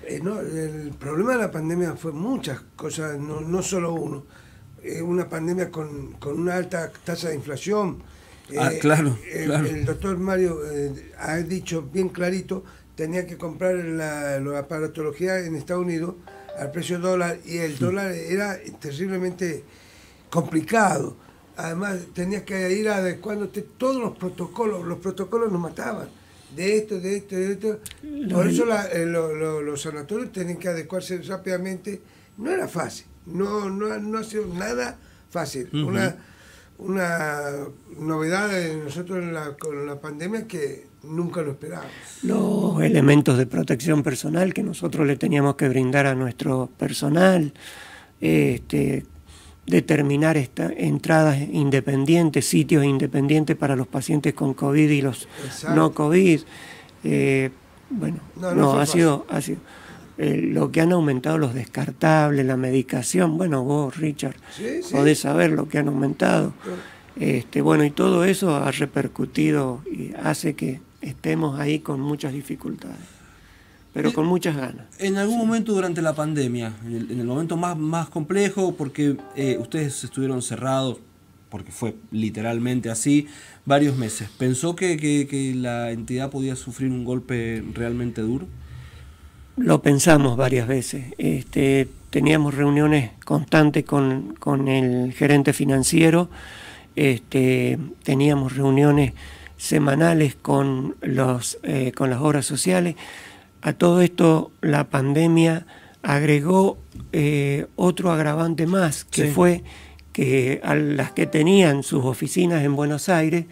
Eh, no, el problema de la pandemia fue muchas cosas, no, solo uno. Eh, una pandemia con, una alta tasa de inflación. ah, eh, claro, claro. El, doctor Mario ha dicho bien clarito, tenía que comprar la, la aparatología en Estados Unidos al precio dólar y el dólar era terriblemente complicado. Además, tenías que ir adecuándote todos los protocolos. Los protocolos nos mataban. De esto, de esto, de esto. Por eso eh, los sanatorios tenían que adecuarse rápidamente. No era fácil. No, no, ha sido nada fácil. Una una novedad de nosotros con la pandemia que nunca lo esperábamos. Los elementos de protección personal que nosotros le teníamos que brindar a nuestro personal, este, determinar estas entradas independientes, sitios independientes para los pacientes con COVID y los no COVID. Eh, bueno, no, ha, sido, ha sido, eh, lo que han aumentado los descartables, la medicación. Bueno, vos, Richard, podés saber lo que han aumentado. Este, bueno, y todo eso ha repercutido y hace que estemos ahí con muchas dificultades pero eh, con muchas ganas. En algún momento durante la pandemia, en el, momento más, más complejo, porque eh, ustedes estuvieron cerrados, porque fue literalmente así, varios meses, ¿pensó que, que, la entidad podía sufrir un golpe realmente duro? Lo pensamos varias veces. Este, teníamos reuniones constantes con, con el gerente financiero, este, teníamos reuniones semanales con, los, eh, con las obras sociales a todo esto la pandemia agregó eh, otro agravante más, que fue que a las que tenían sus oficinas en Buenos Aires,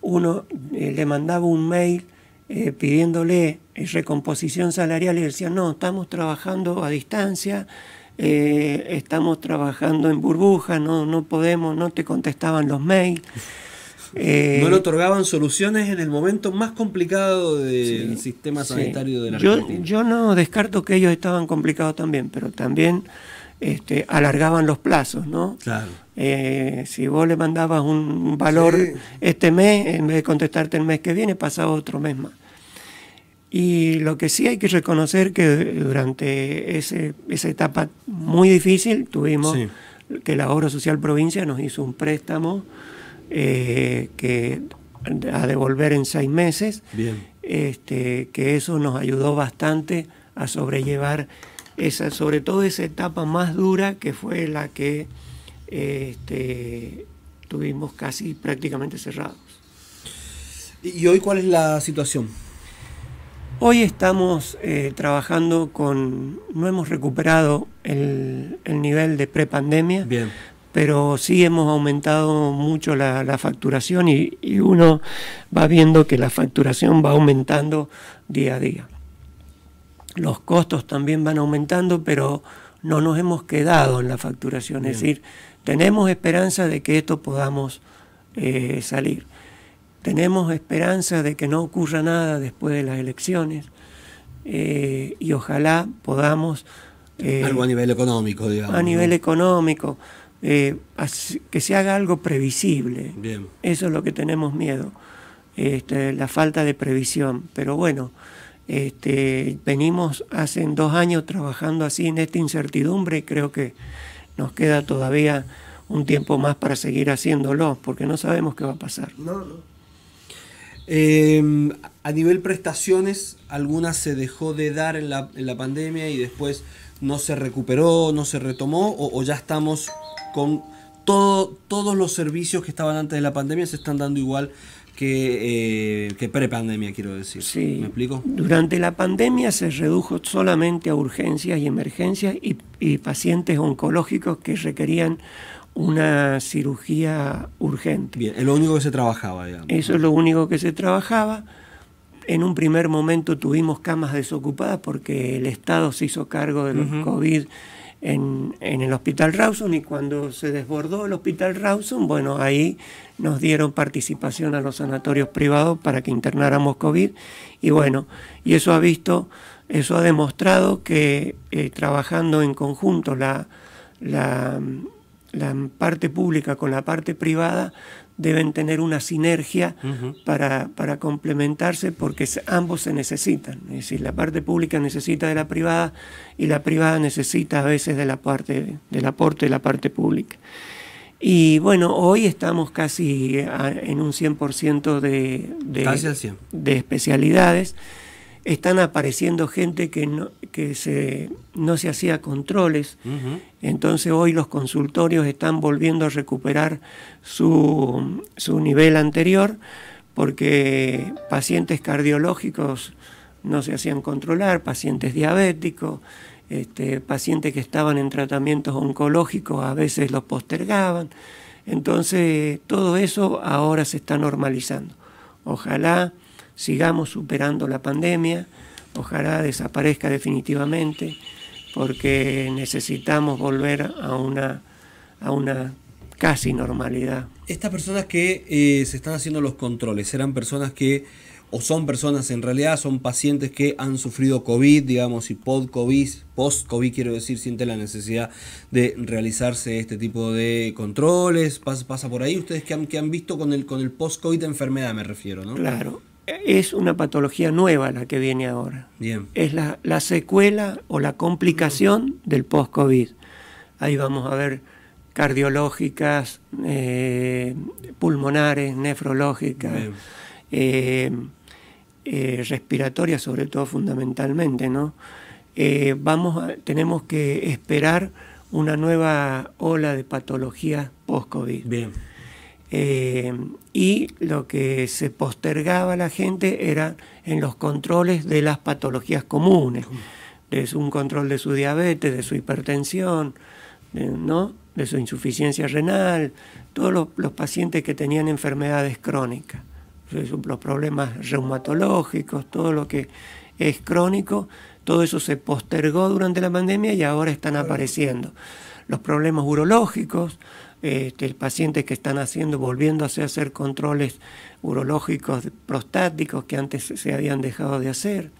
uno eh, le mandaba un mail eh, pidiéndole recomposición salarial y decía no, estamos trabajando a distancia, estamos trabajando en burbuja, no, no podemos, no te contestaban los mails. Eh, no le otorgaban soluciones en el momento más complicado del sistema sanitario de la Yo, no descarto que ellos estaban complicados también, pero también este, alargaban los plazos, ¿no? Eh, si vos le mandabas un valor este mes, en vez de contestarte el mes que viene, pasaba otro mes más. Y lo que sí hay que reconocer que durante esa etapa muy difícil tuvimos que la obra social provincia nos hizo un préstamo eh, que a devolver en seis meses, Bien. Este, que eso nos ayudó bastante a sobrellevar esa, sobre todo esa etapa más dura que fue la que este, tuvimos casi prácticamente cerrados. ¿Y hoy cuál es la situación? Hoy estamos eh, trabajando con, no hemos recuperado el, nivel de prepandemia. Bien pero sí hemos aumentado mucho la, facturación y, uno va viendo que la facturación va aumentando día a día. Los costos también van aumentando, pero no nos hemos quedado en la facturación, es decir, tenemos esperanza de que esto podamos eh, salir. Tenemos esperanza de que no ocurra nada después de las elecciones eh, y ojalá podamos... Eh, Algo a nivel económico, digamos. A nivel económico. Eh, que se haga algo previsible. Eso es lo que tenemos miedo, este, la falta de previsión. Pero bueno, este, venimos hace dos años trabajando así en esta incertidumbre y creo que nos queda todavía un tiempo más para seguir haciéndolo, porque no sabemos qué va a pasar. Em, a nivel prestaciones, algunas se dejó de dar la, en la pandemia y después no se recuperó, no se retomó, o, ya estamos con todos los servicios que estaban antes de la pandemia se están dando igual que, eh, pre-pandemia, quiero decir. Sí. ¿Me explico? Durante la pandemia se redujo solamente a urgencias y emergencias y, y pacientes oncológicos que requerían una cirugía urgente. Bien, es lo único que se trabajaba, Eso es lo único que se trabajaba. En un primer momento tuvimos camas desocupadas porque el Estado se hizo cargo de los COVID en, el Hospital Rawson y cuando se desbordó el Hospital Rawson, bueno, ahí nos dieron participación a los sanatorios privados para que internáramos COVID y bueno, y eso ha visto, eso ha demostrado que eh, trabajando en conjunto la, la parte pública con la parte privada, deben tener una sinergia para, para, complementarse porque ambos se necesitan. Es decir, la parte pública necesita de la privada y la privada necesita a veces de la parte, del aporte de la parte pública. Y bueno, hoy estamos casi eh, en un 100% de, de, 100. de especialidades están apareciendo gente que no, que se, no se hacía controles. Entonces hoy los consultorios están volviendo a recuperar su, su nivel anterior porque pacientes cardiológicos no se hacían controlar, pacientes diabéticos, este, pacientes que estaban en tratamientos oncológicos a veces los postergaban. Entonces todo eso ahora se está normalizando. Ojalá sigamos superando la pandemia, ojalá desaparezca definitivamente, porque necesitamos volver a una, a una casi normalidad. Estas personas que eh, se están haciendo los controles, ¿eran personas que, o son personas en realidad, son pacientes que han sufrido COVID, digamos, y post-COVID, post-COVID quiero decir, siente la necesidad de realizarse este tipo de controles? ¿Pasa, por ahí? ¿Ustedes que han, que han visto con el, con el post-COVID enfermedad, me refiero, no? Claro, es una patología nueva la que viene ahora. Bien. Es la, secuela o la complicación del post-COVID. Ahí vamos a ver cardiológicas, eh, pulmonares, nefrológicas, eh, eh, respiratorias sobre todo fundamentalmente, ¿no? vamos tenemos que esperar una nueva ola de patologías post-COVID. Bien. Eh, y lo que se postergaba a la gente era en los controles de las patologías comunes, de un control de su diabetes, de su hipertensión, de, ¿no? de su insuficiencia renal, todos los, los pacientes que tenían enfermedades crónicas, los problemas reumatológicos, todo lo que es crónico, todo eso se postergó durante la pandemia y ahora están apareciendo. Los problemas urológicos, este, pacientes que están haciendo, volviéndose a hacer controles urológicos prostáticos que antes se habían dejado de hacer.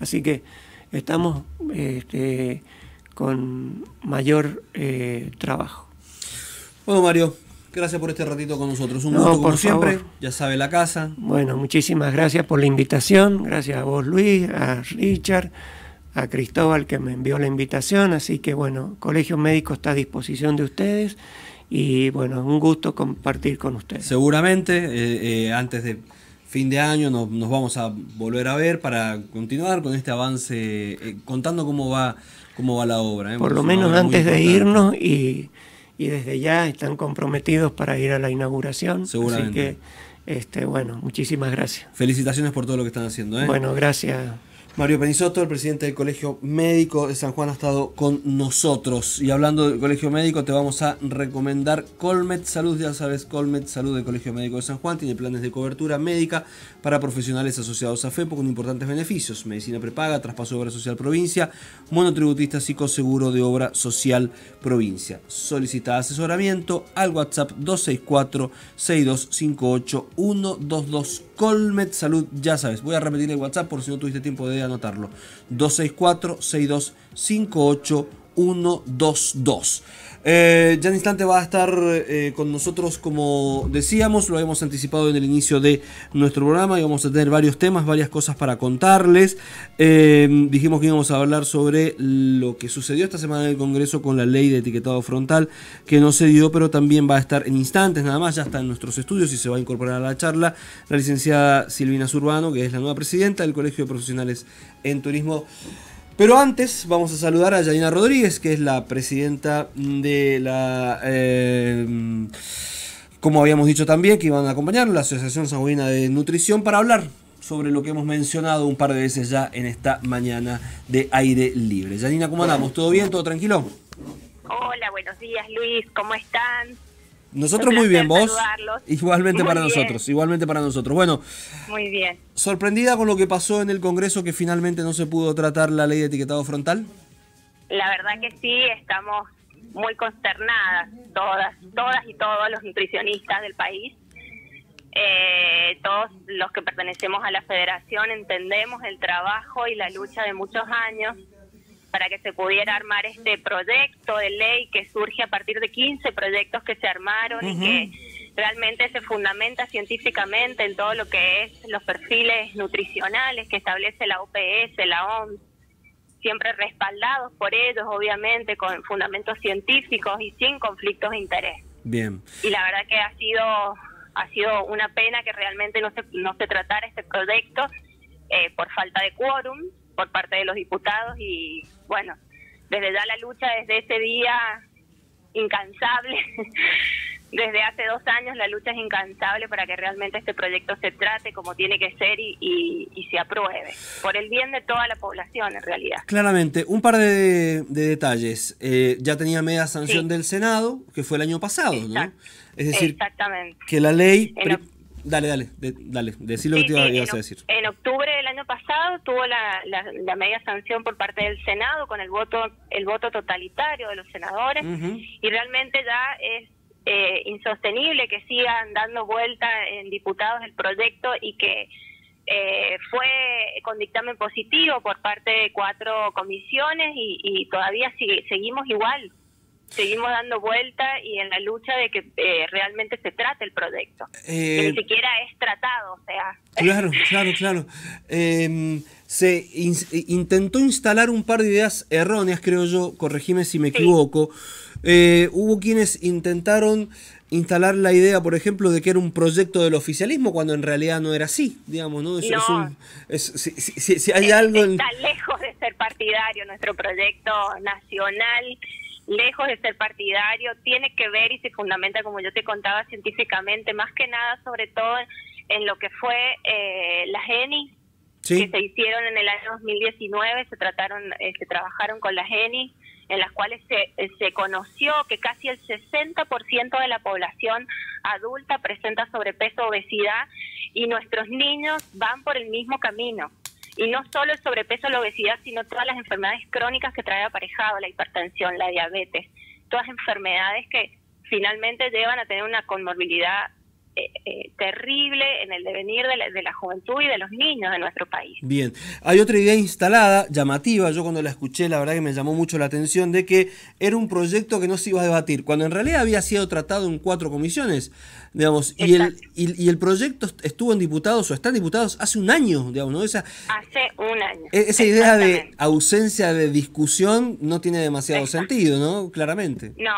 Así que estamos este, con mayor eh, trabajo. Bueno, Mario, gracias por este ratito con nosotros. Un gusto, por como siempre. Ya sabe la casa. Bueno, muchísimas gracias por la invitación. Gracias a vos, Luis, a Richard, a Cristóbal que me envió la invitación. Así que, bueno, Colegio Médico está a disposición de ustedes y bueno, un gusto compartir con ustedes. Seguramente, eh, eh, antes de fin de año nos, vamos a volver a ver para continuar con este avance, eh, contando cómo va, cómo va la obra. Por lo menos antes de irnos y, y, desde ya están comprometidos para ir a la inauguración. Seguramente. Así que, este, bueno, muchísimas gracias. Felicitaciones por todo lo que están haciendo. Bueno, gracias. Mario Penisoto, el presidente del Colegio Médico de San Juan, ha estado con nosotros. Y hablando del Colegio Médico, te vamos a recomendar Colmet Salud. Ya sabes, Colmet Salud del Colegio Médico de San Juan tiene planes de cobertura médica para profesionales asociados a FEPO con importantes beneficios. Medicina prepaga, traspaso de obra social provincia, monotributista psicoseguro de obra social provincia. Solicita asesoramiento al WhatsApp 264 6258 122 Colmet Salud, ya sabes. Voy a repetir el WhatsApp por si no tuviste tiempo de anotarlo. 264 6258 122 eh, ya en instante va a estar eh, con nosotros, como decíamos, lo habíamos anticipado en el inicio de nuestro programa y vamos a tener varios temas, varias cosas para contarles. Eh, dijimos que íbamos a hablar sobre lo que sucedió esta semana en el Congreso con la ley de etiquetado frontal, que no se dio, pero también va a estar en instantes, nada más, ya está en nuestros estudios y se va a incorporar a la charla la licenciada Silvina Zurbano, que es la nueva presidenta del Colegio de Profesionales en Turismo. Pero antes vamos a saludar a Yanina Rodríguez, que es la presidenta de la... Eh, como habíamos dicho también, que iban a acompañar la Asociación Sanguina de Nutrición para hablar sobre lo que hemos mencionado un par de veces ya en esta mañana de aire libre. Yanina, ¿cómo andamos? ¿Todo bien? ¿Todo tranquilo? Hola, buenos días Luis, ¿cómo están? Nosotros muy bien, vos. Igualmente para nosotros, igualmente para nosotros. Bueno, muy bien. ¿Sorprendida con lo que pasó en el Congreso que finalmente no se pudo tratar la ley de etiquetado frontal? La verdad que sí, estamos muy consternadas, todas, todas y todos los nutricionistas del país. Eh, todos los que pertenecemos a la federación entendemos el trabajo y la lucha de muchos años para que se pudiera armar este proyecto de ley que surge a partir de 15 proyectos que se armaron y que realmente se fundamenta científicamente en todo lo que es los perfiles nutricionales que establece la OPS, la OMS, siempre respaldados por ellos, obviamente, con fundamentos científicos y sin conflictos de interés. Bien. Y la verdad que ha sido ha sido una pena que realmente no se, no se tratara este proyecto eh, por falta de quórum por parte de los diputados y bueno, desde ya la lucha, desde ese día incansable, [LAUGHS] desde hace dos años la lucha es incansable para que realmente este proyecto se trate como tiene que ser y, y, se apruebe, por el bien de toda la población en realidad. Claramente, un par de, detalles. Eh, ya tenía media sanción del Senado, que fue el año pasado, ¿no? Es decir, que la ley... Dale, dale, dale, decí lo que te ibas a decir. En octubre del año pasado tuvo la, la, media sanción por parte del Senado con el voto el voto totalitario de los senadores y realmente ya es eh, insostenible que sigan dando vuelta en diputados el proyecto y que eh, fue con dictamen positivo por parte de cuatro comisiones y, todavía seguimos igual seguimos dando vuelta y en la lucha de que eh, realmente se trate el proyecto. que ni eh, siquiera es tratado, o sea. Claro, [LAUGHS] claro, claro. Em, se intentó instalar un par de ideas erróneas, creo yo, corregime si me equivoco. Eh, hubo quienes intentaron instalar la idea, por ejemplo, de que era un proyecto del oficialismo cuando en realidad no era así, digamos, ¿no? Es si, hay algo... Está lejos de ser partidario nuestro proyecto nacional lejos de ser partidario, tiene que ver y se fundamenta, como yo te contaba, científicamente, más que nada, sobre todo en lo que fue eh, la GENI, que se hicieron en el año 2019, se trataron, se este, trabajaron con la GENI, en las cuales se, se conoció que casi el 60% de la población adulta presenta sobrepeso, obesidad, y nuestros niños van por el mismo camino y no solo el sobrepeso, la obesidad, sino todas las enfermedades crónicas que trae aparejado, la hipertensión, la diabetes, todas enfermedades que finalmente llevan a tener una comorbilidad eh, eh, terrible en el devenir de la, juventud y de los niños de nuestro país. Bien, hay otra idea instalada, llamativa, yo cuando la escuché la verdad que me llamó mucho la atención, de que era un proyecto que no se iba a debatir, cuando en realidad había sido tratado en cuatro comisiones, digamos, y el, y, el proyecto estuvo en diputados o está en diputados hace un año, digamos, ¿no? Esa, hace un año. E-, esa idea de ausencia de discusión no tiene demasiado sentido, ¿no? Claramente. No,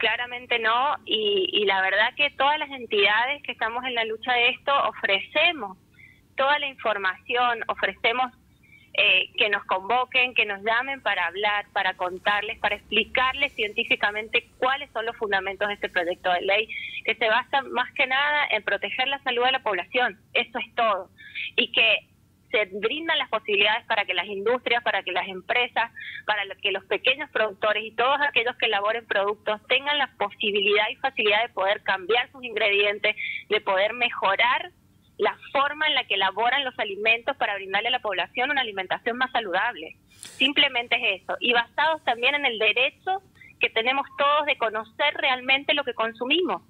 Claramente no, y, la verdad que todas las entidades que estamos en la lucha de esto ofrecemos toda la información, ofrecemos eh, que nos convoquen, que nos llamen para hablar, para contarles, para explicarles científicamente cuáles son los fundamentos de este proyecto de ley, que se basa más que nada en proteger la salud de la población, eso es todo, y que se brindan las posibilidades para que las industrias, para que las empresas, para que los pequeños productores y todos aquellos que elaboren productos tengan la posibilidad y facilidad de poder cambiar sus ingredientes, de poder mejorar la forma en la que elaboran los alimentos para brindarle a la población una alimentación más saludable. Simplemente es eso. Y basados también en el derecho que tenemos todos de conocer realmente lo que consumimos.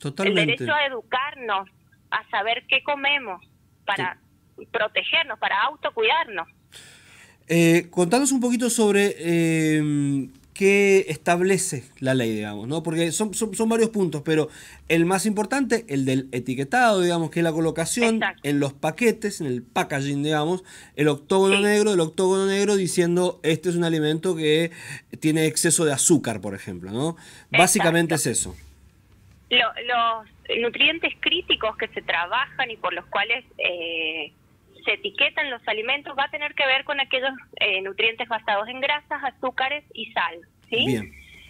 Totalmente. El derecho a educarnos, a saber qué comemos para protegernos, para autocuidarnos. Eh, contanos un poquito sobre em, qué establece la ley, digamos, ¿no? Porque son, varios puntos, pero el más importante, el del etiquetado, digamos, que es la colocación en los paquetes, en el packaging, digamos, el octógono negro, el octógono negro diciendo este es un alimento que tiene exceso de azúcar, por ejemplo, ¿no? Básicamente es eso. los nutrientes críticos que se trabajan y por los cuales... Eh, se etiquetan los alimentos va a tener que ver con aquellos eh, nutrientes basados en grasas, azúcares y sal, ¿sí?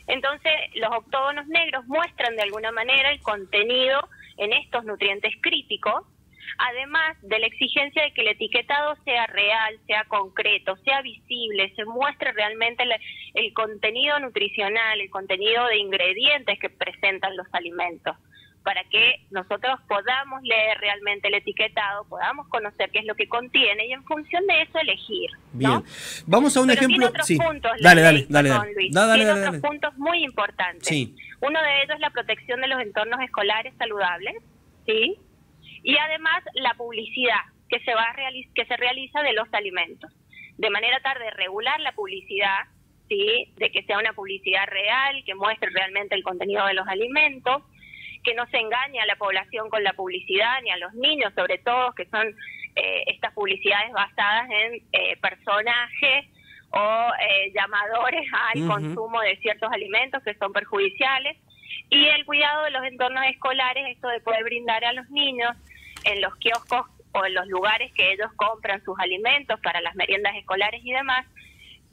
Entonces, los octógonos negros muestran de alguna manera el contenido en estos nutrientes críticos, además de la exigencia de que el etiquetado sea real, sea concreto, sea visible, se muestre realmente el contenido nutricional, el contenido de ingredientes que presentan los alimentos para que nosotros podamos leer realmente el etiquetado, podamos conocer qué es lo que contiene y en función de eso elegir. Bien, vamos a un ejemplo. Otros puntos, dale, dale, dale, otros puntos muy importantes. Uno de ellos es la protección de los entornos escolares saludables, sí, y además la publicidad que se va que se realiza de los alimentos, de manera tal de regular la publicidad ¿Sí? de que sea una publicidad real, que muestre realmente el contenido de los alimentos, que no se engañe a la población con la publicidad, ni a los niños sobre todo, que son eh, estas publicidades basadas en eh, personajes o eh, llamadores [LAUGHS] al consumo de ciertos alimentos que son perjudiciales. Y el cuidado de los entornos escolares, esto de poder brindar a los niños en los kioscos o en los lugares que ellos compran sus alimentos para las meriendas escolares y demás,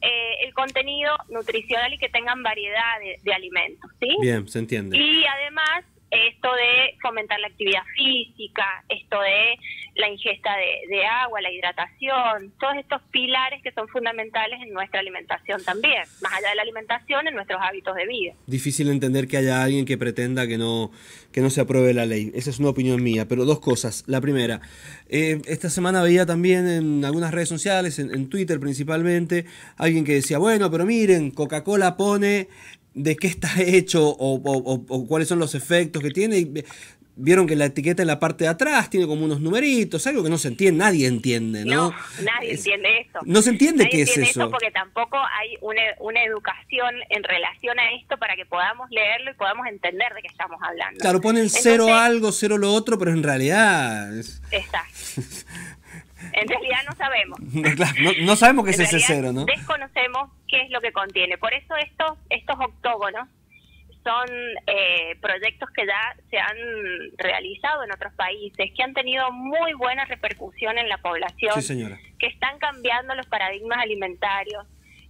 el contenido nutricional y que tengan variedad de, de, alimentos, ¿sí? Bien, se entiende. Y además esto de fomentar la actividad física, esto de la ingesta de, agua, la hidratación, todos estos pilares que son fundamentales en nuestra alimentación también, más allá de la alimentación, en nuestros hábitos de vida. Difícil entender que haya alguien que pretenda que no, que no se apruebe la ley, esa es una opinión mía, pero dos cosas. La primera, eh, esta semana veía también en algunas redes sociales, en, en Twitter principalmente, alguien que decía, bueno, pero miren, Coca-Cola pone de qué está hecho o, cuáles son los efectos que tiene. vieron que la etiqueta en la parte de atrás tiene como unos numeritos, algo que no se entiende, nadie entiende, ¿no? nadie entiende eso. No se entiende qué es eso. Porque tampoco hay una, educación en relación a esto para que podamos leerlo y podamos entender de qué estamos hablando. Claro, ponen cero algo, cero lo otro, pero en realidad... Es... Exacto. [LAUGHS] En realidad no sabemos. [LAUGHS] no, sabemos qué es ese cero, ¿no? Desconocemos qué es lo que contiene. Por eso estos, estos octógonos son eh, proyectos que ya se han realizado en otros países, que han tenido muy buena repercusión en la población, que están cambiando los paradigmas alimentarios,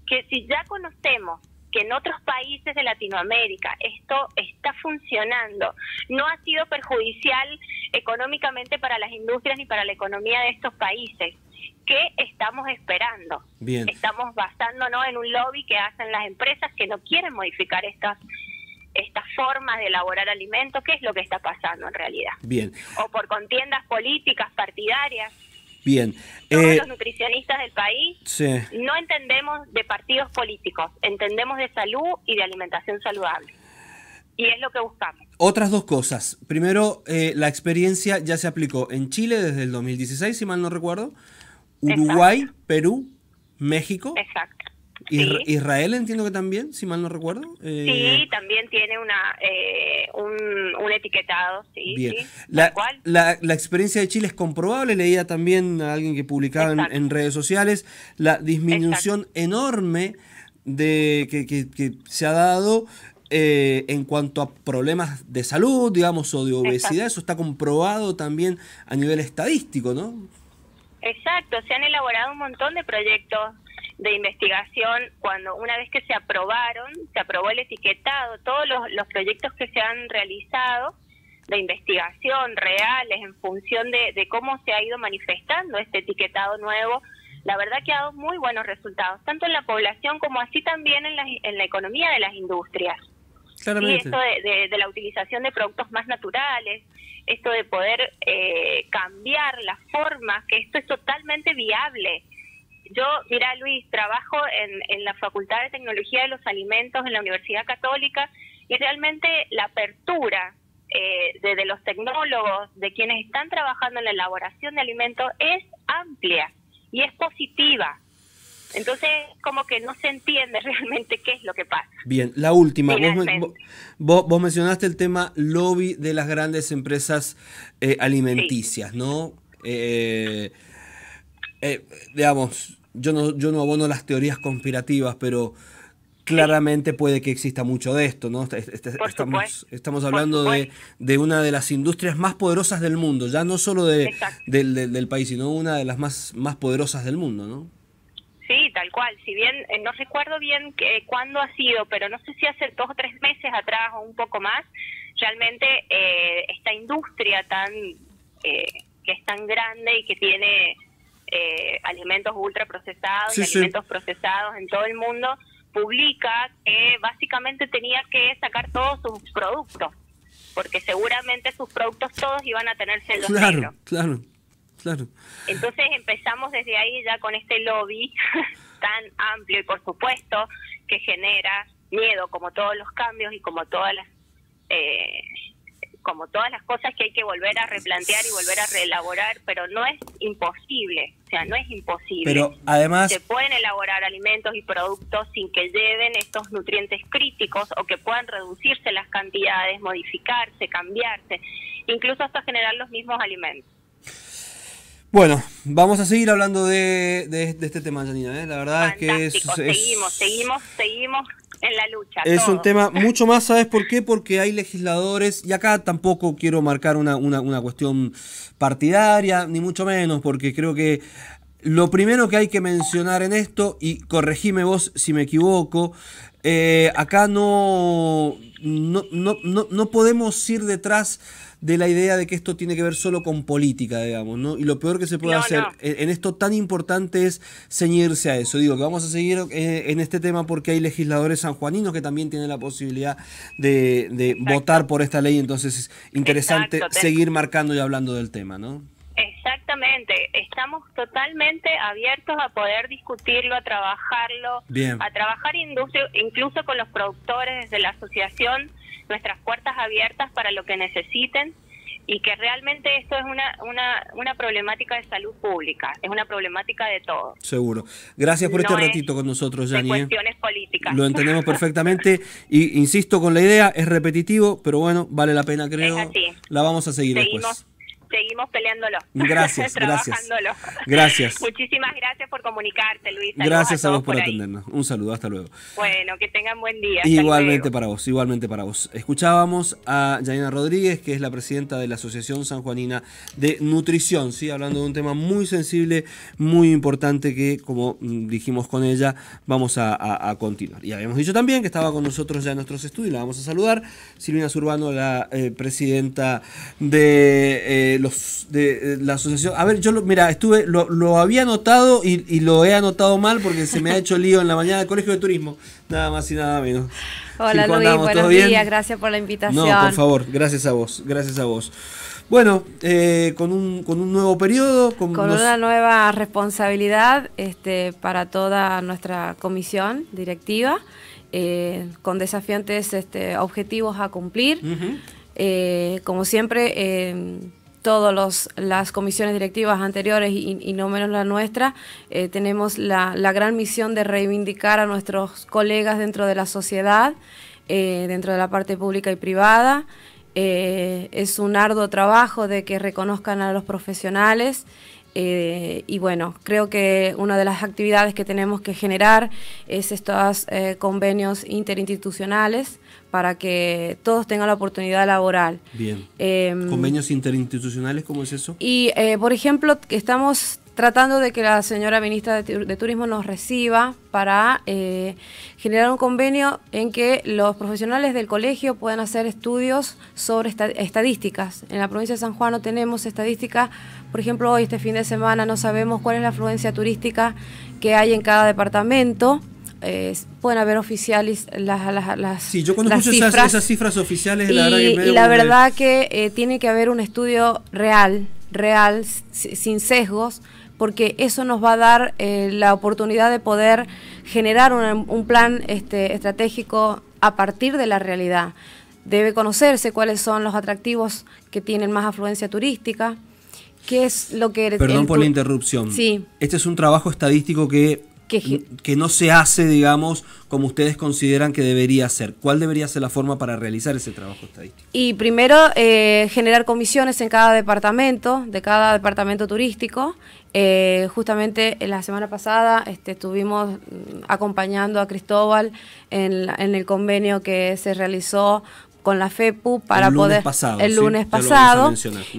que si ya conocemos que en otros países de Latinoamérica esto está funcionando, no ha sido perjudicial económicamente para las industrias ni para la economía de estos países. ¿Qué estamos esperando? Estamos basándonos en un lobby que hacen las empresas que no quieren modificar estas estas formas de elaborar alimentos, qué es lo que está pasando en realidad. Bien. O por contiendas políticas partidarias. Bien. Todos eh, los nutricionistas del país no entendemos de partidos políticos, entendemos de salud y de alimentación saludable. Y es lo que buscamos. Otras dos cosas. Primero, eh, la experiencia ya se aplicó en Chile desde el 2016, si mal no recuerdo, Uruguay, Perú, México. Exacto. Israel entiendo que también, si mal no recuerdo. Sí, eh, también tiene una eh, un, etiquetado, sí. sí la, la, experiencia de Chile es comprobable, leía también a alguien que publicaba en, redes sociales la disminución enorme de que, que, se ha dado eh, en cuanto a problemas de salud, digamos, o de obesidad. Eso está comprobado también a nivel estadístico, ¿no? Exacto, se han elaborado un montón de proyectos de investigación, cuando una vez que se aprobaron, se aprobó el etiquetado, todos los, proyectos que se han realizado de investigación reales en función de, cómo se ha ido manifestando este etiquetado nuevo, la verdad que ha dado muy buenos resultados, tanto en la población como así también en la, en la economía de las industrias. Y esto de, la utilización de productos más naturales, esto de poder eh, cambiar la forma que esto es totalmente viable yo, mira Luis, trabajo en, la Facultad de Tecnología de los Alimentos en la Universidad Católica y realmente la apertura eh, de, los tecnólogos, de quienes están trabajando en la elaboración de alimentos, es amplia y es positiva. Entonces, como que no se entiende [LAUGHS] realmente qué es lo que pasa. Bien, la última. Vos, vos, mencionaste el tema lobby de las grandes empresas eh, alimenticias, ¿no? Eh, eh digamos, yo no, yo no abono las teorías conspirativas, pero claramente puede que exista mucho de esto, ¿no? Estamos, estamos hablando de, una de las industrias más poderosas del mundo, ya no solo de, del, país, sino una de las más, más poderosas del mundo, ¿no? Sí, tal cual. Si bien eh, no recuerdo bien cuándo ha sido, pero no sé si hace dos o tres meses atrás o un poco más, realmente eh, esta industria tan eh, que es tan grande y que tiene eh, alimentos ultra procesados, y alimentos procesados en todo el mundo, publica que básicamente tenía que sacar todos sus productos, porque seguramente sus productos todos iban a tener celos Claro, claro, claro. Entonces empezamos desde ahí ya con este lobby [LAUGHS] tan amplio y por supuesto que genera miedo como todos los cambios y como todas las eh, como todas las cosas que hay que volver a replantear y volver a reelaborar, pero no es imposible, o sea, no es imposible. Pero además... Se pueden elaborar alimentos y productos sin que lleven estos nutrientes críticos o que puedan reducirse las cantidades, modificarse, cambiarse, incluso hasta generar los mismos alimentos. Bueno, vamos a seguir hablando de, de, este tema, Janina. ¿eh? La verdad es que... seguimos, seguimos, seguimos en la lucha. Es un tema [LAUGHS] mucho más, ¿sabes por qué? Porque hay legisladores, y acá tampoco quiero marcar una, una, una cuestión partidaria, ni mucho menos, porque creo que lo primero que hay que mencionar en esto, y corregime vos si me equivoco, eh, acá no no, podemos ir detrás de la idea de que esto tiene que ver solo con política, digamos, ¿no? Y lo peor que se puede hacer en esto tan importante es ceñirse a eso. Digo, que vamos a seguir eh, en este tema porque hay legisladores sanjuaninos que también tienen la posibilidad de, votar por esta ley, entonces es interesante seguir marcando y hablando del tema, ¿no? Exactamente, estamos totalmente abiertos a poder discutirlo, a trabajarlo, a trabajar incluso con los productores desde la asociación, nuestras puertas abiertas para lo que necesiten y que realmente esto es una, una, una problemática de salud pública, es una problemática de todo. Seguro. Gracias por este ratito con nosotros, Yanni. ¿eh? cuestiones políticas. Lo entendemos [LAUGHS] perfectamente y insisto con la idea, es repetitivo, pero bueno, vale la pena, creo. La vamos a seguir después seguimos peleándolo. Gracias, [LAUGHS] gracias. Gracias. Muchísimas gracias por comunicarte, Luis. gracias a, vos por, atendernos. Un saludo, hasta luego. Bueno, que tengan buen día. igualmente para vos, igualmente para vos. Escuchábamos a Janina Rodríguez, que es la presidenta de la Asociación Sanjuanina de Nutrición, ¿sí? hablando de un tema muy sensible, muy importante que, como dijimos con ella, vamos a, continuar. Y habíamos dicho también que estaba con nosotros ya en nuestros estudios, la vamos a saludar. Silvina Zurbano, la eh, presidenta de... Eh, eh, la asociación. A ver, yo lo, mira, estuve, lo, había anotado y, lo he anotado mal porque se me ha hecho lío en la mañana. del Colegio de Turismo, nada más y nada menos. Hola Luis, buenos días, gracias por la invitación. No, por favor, gracias a vos, gracias a vos. Bueno, eh, con, un, nuevo periodo. Con, una nueva responsabilidad este, para toda nuestra comisión directiva, eh, con desafiantes este, objetivos a cumplir. como siempre, todas las comisiones directivas anteriores y, no menos la nuestra, eh, tenemos la, gran misión de reivindicar a nuestros colegas dentro de la sociedad, eh, dentro de la parte pública y privada. Eh, es un arduo trabajo de que reconozcan a los profesionales. y bueno, creo que una de las actividades que tenemos que generar es estos convenios interinstitucionales para que todos tengan la oportunidad laboral. Bien. Em, ¿Convenios interinstitucionales cómo es eso? Y, eh, por ejemplo, estamos tratando de que la señora ministra de, Turismo nos reciba para eh, generar un convenio en que los profesionales del colegio puedan hacer estudios sobre estadísticas. En la provincia de San Juan no tenemos estadísticas. Por ejemplo, hoy, este fin de semana, no sabemos cuál es la afluencia turística que hay en cada departamento. Eh, pueden haber oficiales las, las, Sí, yo conozco esas, cifras oficiales. Y la verdad, que, eh, tiene que haber un estudio real, real, sin sesgos, porque eso nos va a dar eh, la oportunidad de poder generar un, plan este, estratégico a partir de la realidad. Debe conocerse cuáles son los atractivos que tienen más afluencia turística, qué es lo que... Perdón por la interrupción. Sí. Este es un trabajo estadístico que que, no se hace, digamos, como ustedes consideran que debería ser. ¿Cuál debería ser la forma para realizar ese trabajo estadístico? Y primero, eh, generar comisiones en cada departamento, de cada departamento turístico. Eh, justamente eh, la semana pasada este, estuvimos mm, acompañando a Cristóbal en, en el convenio que se realizó con la FEPU para poder el lunes pasado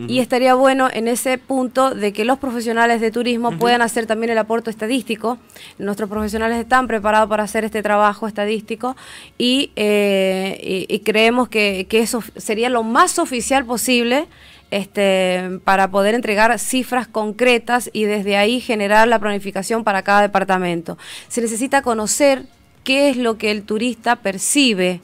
y estaría bueno en ese punto de que los profesionales de turismo puedan hacer también el aporte estadístico. Nuestros profesionales están preparados para hacer este trabajo estadístico eh, y, creemos que, que eso sería lo más oficial posible este, para poder entregar cifras concretas y desde ahí generar la planificación para cada departamento. Se necesita conocer qué es lo que el turista percibe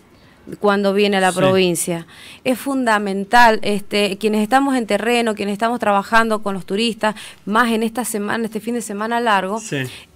cuando viene a la provincia. Es fundamental, este, quienes estamos en terreno, quienes estamos trabajando con los turistas, más en esta semana, este fin de semana largo,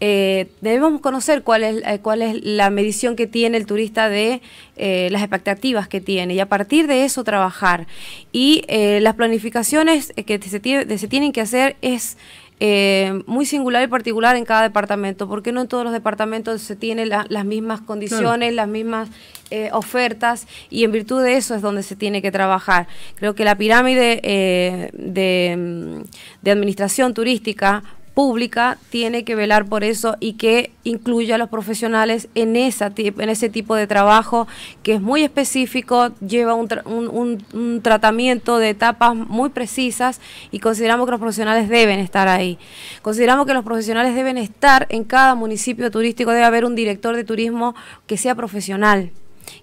eh, debemos conocer cuál es, eh, cuál es la medición que tiene el turista de eh, las expectativas que tiene y a partir de eso trabajar. Y las planificaciones que se tienen que hacer es eh, muy singular y particular en cada departamento, porque no en todos los departamentos se tienen las mismas condiciones, las mismas eh, ofertas, y en virtud de eso es donde se tiene que trabajar. Creo que la pirámide eh, mm, de administración turística pública tiene que velar por eso y que incluya a los profesionales en, esa, en ese tipo de trabajo que es muy específico, lleva un, un, tratamiento de etapas muy precisas y consideramos que los profesionales deben estar ahí. Consideramos que los profesionales deben estar en cada municipio turístico, debe haber un director de turismo que sea profesional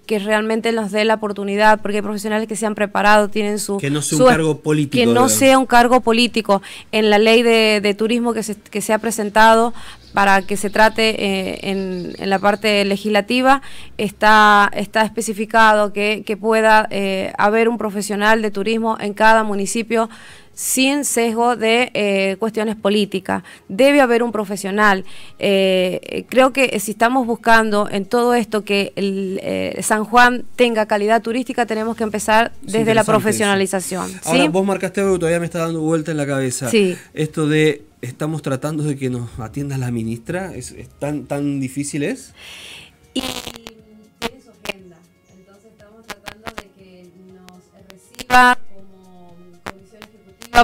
que realmente nos dé la oportunidad, porque hay profesionales que se han preparado, tienen su... Que no sea un cargo político. no sea un cargo político. En la ley de, turismo que se, ha presentado para que se trate eh, en, la parte legislativa, está, está especificado que, pueda eh, haber un profesional de turismo en cada municipio sin sesgo de eh, cuestiones políticas. Debe haber un profesional. Eh, eh, creo que si estamos buscando en todo esto que el, San Juan tenga calidad turística, tenemos que empezar desde la profesionalización. Ahora, vos marcaste algo que todavía me está dando vuelta en la cabeza. Esto de estamos tratando de que nos atienda la ministra, ¿es, tan, tan difícil es? Y entonces estamos tratando de que nos reciba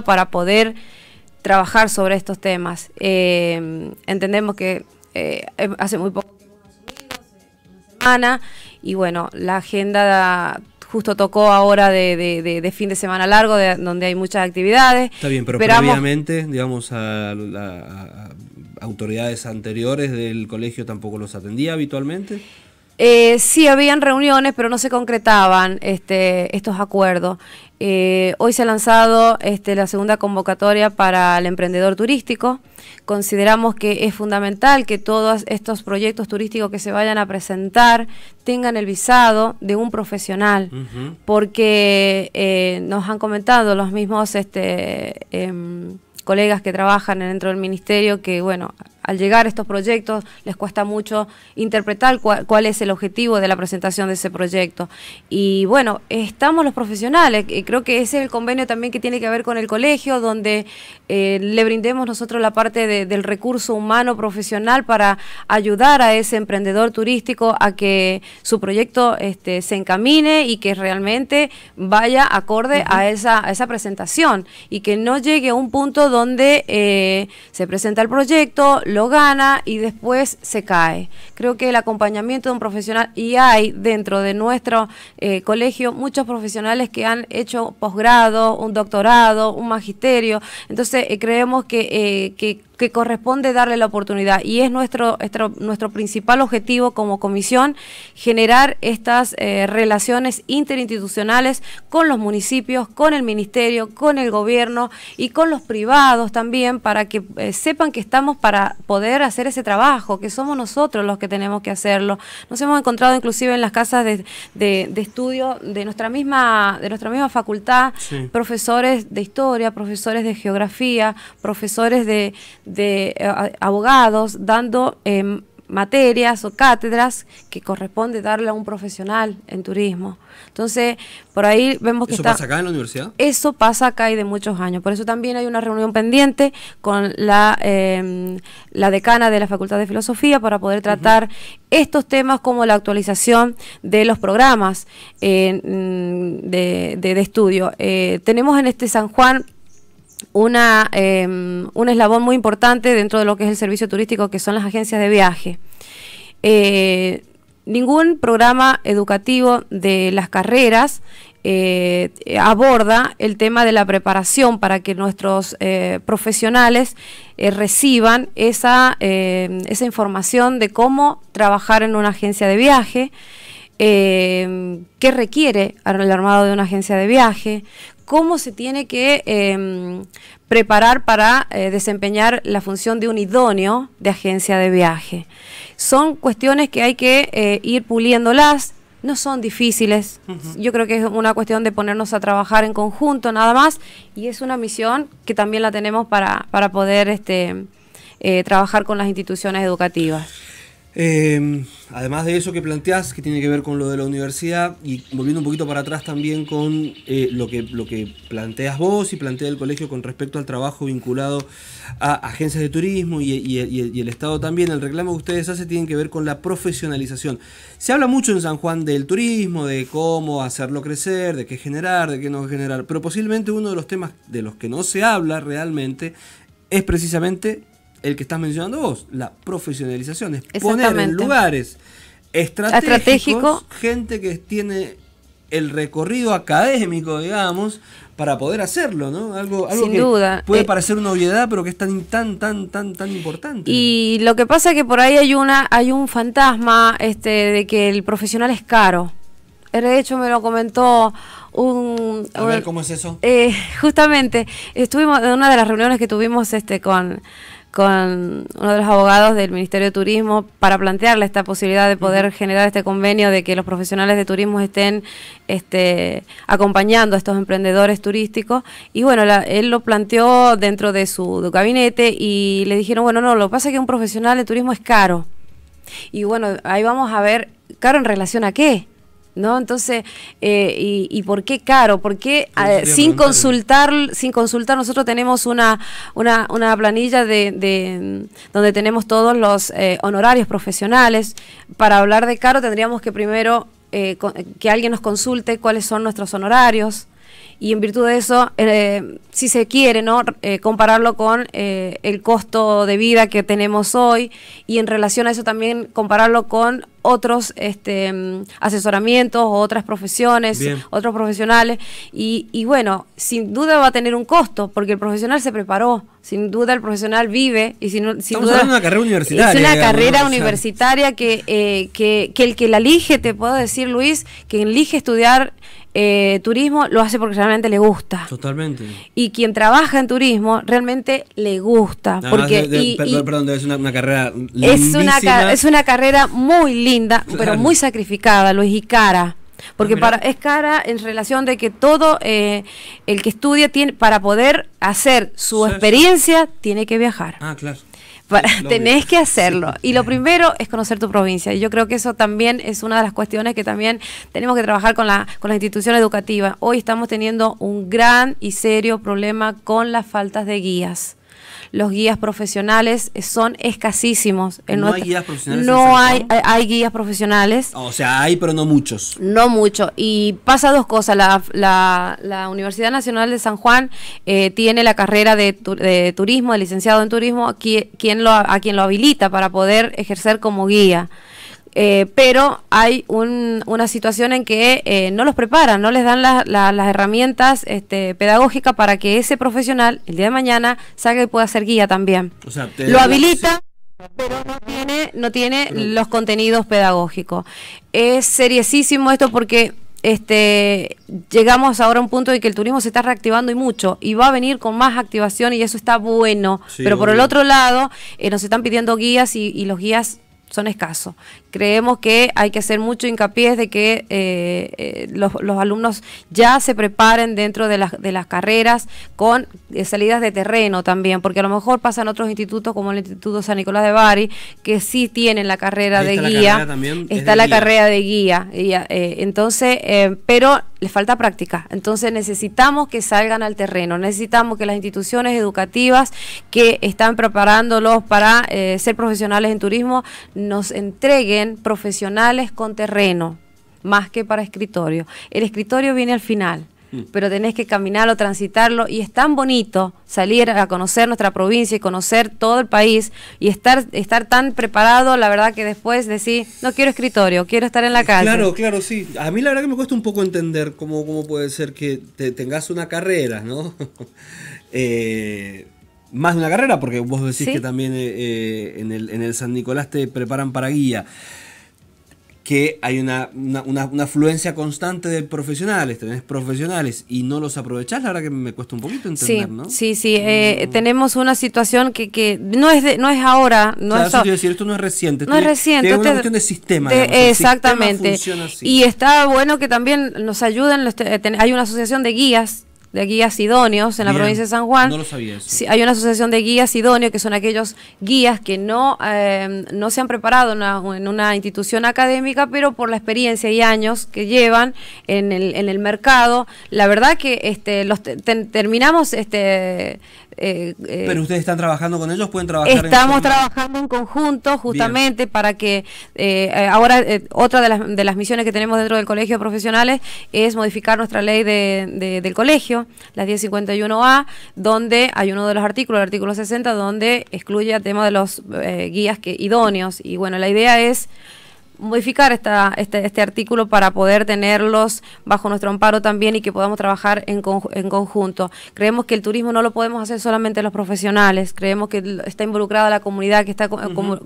para poder trabajar sobre estos temas. Eh, entendemos que eh, em, hace muy poco una semana y bueno, la agenda justo tocó ahora de, fin de semana largo, donde hay muchas actividades. Está bien, pero Esperamos... previamente, digamos, a, a autoridades anteriores del colegio tampoco los atendía habitualmente. Eh, sí, habían reuniones, pero no se concretaban este, estos acuerdos. Eh, hoy se ha lanzado este, la segunda convocatoria para el emprendedor turístico. Consideramos que es fundamental que todos estos proyectos turísticos que se vayan a presentar tengan el visado de un profesional, porque eh, nos han comentado los mismos este, em, colegas que trabajan dentro del ministerio que, bueno, al llegar a estos proyectos les cuesta mucho interpretar cuál, es el objetivo de la presentación de ese proyecto. Y bueno, estamos los profesionales, y creo que ese es el convenio también que tiene que ver con el colegio, donde eh, le brindemos nosotros la parte del recurso humano profesional para ayudar a ese emprendedor turístico a que su proyecto este, se encamine y que realmente vaya acorde a, esa, esa presentación y que no llegue a un punto donde eh, se presenta el proyecto, lo gana y después se cae. Creo que el acompañamiento de un profesional, y hay dentro de nuestro eh, colegio muchos profesionales que han hecho posgrado, un doctorado, un magisterio, entonces eh, creemos que, eh, que que corresponde darle la oportunidad y es nuestro, nuestro, principal objetivo como comisión generar estas eh, relaciones interinstitucionales con los municipios, con el ministerio, con el gobierno y con los privados también para que eh, sepan que estamos para poder hacer ese trabajo, que somos nosotros los que tenemos que hacerlo. Nos hemos encontrado inclusive en las casas de, de, estudio de nuestra misma, de nuestra misma facultad, profesores de historia, profesores de geografía, profesores de de eh, abogados dando em, materias o cátedras que corresponde darle a un profesional en turismo. Entonces, por ahí vemos que... ¿Eso pasa acá en la universidad? Eso pasa acá y de muchos años. Por eso también hay una reunión pendiente con la, em, la decana de la Facultad de Filosofía para poder tratar estos temas como la actualización de los programas eh, mm, de, estudio. Eh, tenemos en este San Juan Em, un eslabón muy importante dentro de lo que es el servicio turístico, que son las agencias de viaje. Eh, ningún programa educativo de las carreras eh, aborda el tema de la preparación para que nuestros eh, profesionales reciban esa, em, esa, información de cómo trabajar en una agencia de viaje. Em, qué requiere el armado de una agencia de viaje, cómo se tiene que em, preparar para eh, desempeñar la función de un idóneo de agencia de viaje. Son cuestiones que hay que eh, ir puliéndolas, no son difíciles. Yo creo que es una cuestión de ponernos a trabajar en conjunto nada más y es una misión que también la tenemos para, para poder este, eh, trabajar con las instituciones educativas. Em, además de eso que planteás, que tiene que ver con lo de la universidad, y volviendo un poquito para atrás también con eh, lo, que, lo que planteas vos y plantea el colegio con respecto al trabajo vinculado a agencias de turismo y, el Estado también, el reclamo que ustedes hacen tiene que ver con la profesionalización. Se habla mucho en San Juan del turismo, de cómo hacerlo crecer, de qué generar, de qué no generar, pero posiblemente uno de los temas de los que no se habla realmente es precisamente el que estás mencionando vos, la profesionalización, es poner en lugares estratégicos, gente que tiene el recorrido académico, digamos, para poder hacerlo, ¿no? Algo, Sin duda. puede eh, parecer una obviedad, pero que es tan, tan, tan, tan, tan importante. Y lo que pasa es que por ahí hay una, hay un fantasma, este, de que el profesional es caro. De hecho, me lo comentó un... A ver, ¿cómo es eso? Eh, [LAUGHS] justamente, estuvimos en una de las reuniones que tuvimos este con con uno de los abogados del Ministerio de Turismo para plantearle esta posibilidad de poder generar este convenio de que los profesionales de turismo estén este, acompañando a estos emprendedores turísticos. Y bueno, él lo planteó dentro de su gabinete y le dijeron, bueno, no, lo que pasa es que un profesional de turismo es caro. Y bueno, ahí vamos a ver, caro en relación a qué ¿no? Entonces, eh, y, y, por qué caro? ¿Por ah, sin consultar, sin consultar nosotros tenemos una, una, una planilla de, de, donde tenemos todos los eh, honorarios profesionales? Para hablar de caro tendríamos que primero eh, que alguien nos consulte cuáles son nuestros honorarios, y en virtud de eso, eh, si se quiere, ¿no? Eh, compararlo con eh, el costo de vida que tenemos hoy y en relación a eso también compararlo con otros este, asesoramientos, otras profesiones, otros profesionales. Y, bueno, sin duda va a tener un costo, porque el profesional se preparó, sin duda el profesional vive. y sin, Estamos duda, hablando de una carrera universitaria. Es una carrera universitaria que, que, que, el que la elige, te puedo decir Luis, que elige estudiar eh, turismo lo hace porque realmente le gusta. Totalmente. Y quien trabaja en turismo realmente le gusta. porque perdón, es una, carrera es una, es una carrera muy linda, pero muy sacrificada, Luis, y cara. Porque ah, para, es cara en relación de que todo eh, el que estudia tiene, para poder hacer su experiencia, tiene que viajar. Ah, claro tenés que hacerlo. Y lo primero es conocer tu provincia. Y yo creo que eso también es una de las cuestiones que también tenemos que trabajar con la, con la institución educativa. Hoy estamos teniendo un gran y serio problema con las faltas de guías los guías profesionales son escasísimos. ¿No hay guías profesionales? No hay, hay, guías profesionales. O sea, hay, pero no muchos. No mucho Y pasa dos cosas. La, Universidad Nacional de San Juan eh, tiene la carrera de, de, turismo, de licenciado en turismo, quien lo, a quien lo habilita para poder ejercer como guía. Eh, pero hay una situación en que eh, no los preparan, no les dan las herramientas este, pedagógicas para que ese profesional el día de mañana salga y pueda ser guía también. O sea, lo habilita. Pero no tiene, los contenidos pedagógicos. Es seriosísimo esto porque este, llegamos ahora a un punto de que el turismo se está reactivando y mucho, y va a venir con más activación y eso está bueno. pero por el otro lado, eh, nos están pidiendo guías y los guías son escasos. Creemos que hay que hacer mucho hincapié de que eh, eh, los, alumnos ya se preparen dentro de las, carreras con eh, salidas de terreno también, porque a lo mejor pasan otros institutos como el Instituto San Nicolás de Bari, que sí tienen la carrera de guía. está la carrera de guía. entonces, pero les falta práctica. Entonces necesitamos que salgan al terreno, necesitamos que las instituciones educativas que están preparándolos para ser profesionales en turismo, nos entreguen profesionales con terreno, más que para escritorio. El escritorio viene al final mm. pero tenés que caminarlo, transitarlo y es tan bonito salir a conocer nuestra provincia y conocer todo el país y estar estar tan preparado, la verdad que después decís, no quiero escritorio, quiero estar en la calle. Claro, claro, sí. A mí la verdad que me cuesta un poco entender cómo, cómo puede ser que te tengas una carrera, ¿no? [LAUGHS] eh, más de una carrera, porque vos decís que también eh, eh, en, el, en, el, San Nicolás te preparan para guía, que hay una, afluencia constante de profesionales, tenés profesionales y no los aprovechás, la verdad que me cuesta un poquito entender, sí, ¿no? Sí, sí, eh, tenemos una situación que, que no, es de, no es ahora, no es decir, esto no es reciente. No es reciente. Es una cuestión de sistema. exactamente. y está bueno que también nos ayuden, hay una asociación de guías de guías idóneos en la provincia de San Juan. No lo sabía hay una asociación de guías idóneos que son aquellos guías que no, eh, no se han preparado en una, institución académica, pero por la experiencia y años que llevan en el, en el mercado, la verdad que este, los terminamos este, eh, eh, Pero ustedes están trabajando con ellos, pueden trabajar. Estamos trabajando en conjunto justamente para que eh, ahora otra de las, misiones que tenemos dentro del Colegio de Profesionales es modificar nuestra ley del colegio, la 1051A, donde hay uno de los artículos, el artículo 60, donde excluye el tema de los guías idóneos. Y bueno, la idea es modificar esta, este, este, artículo para poder tenerlos bajo nuestro amparo también y que podamos trabajar en, en, conjunto. Creemos que el turismo no lo podemos hacer solamente los profesionales, creemos que está involucrada la comunidad, que está,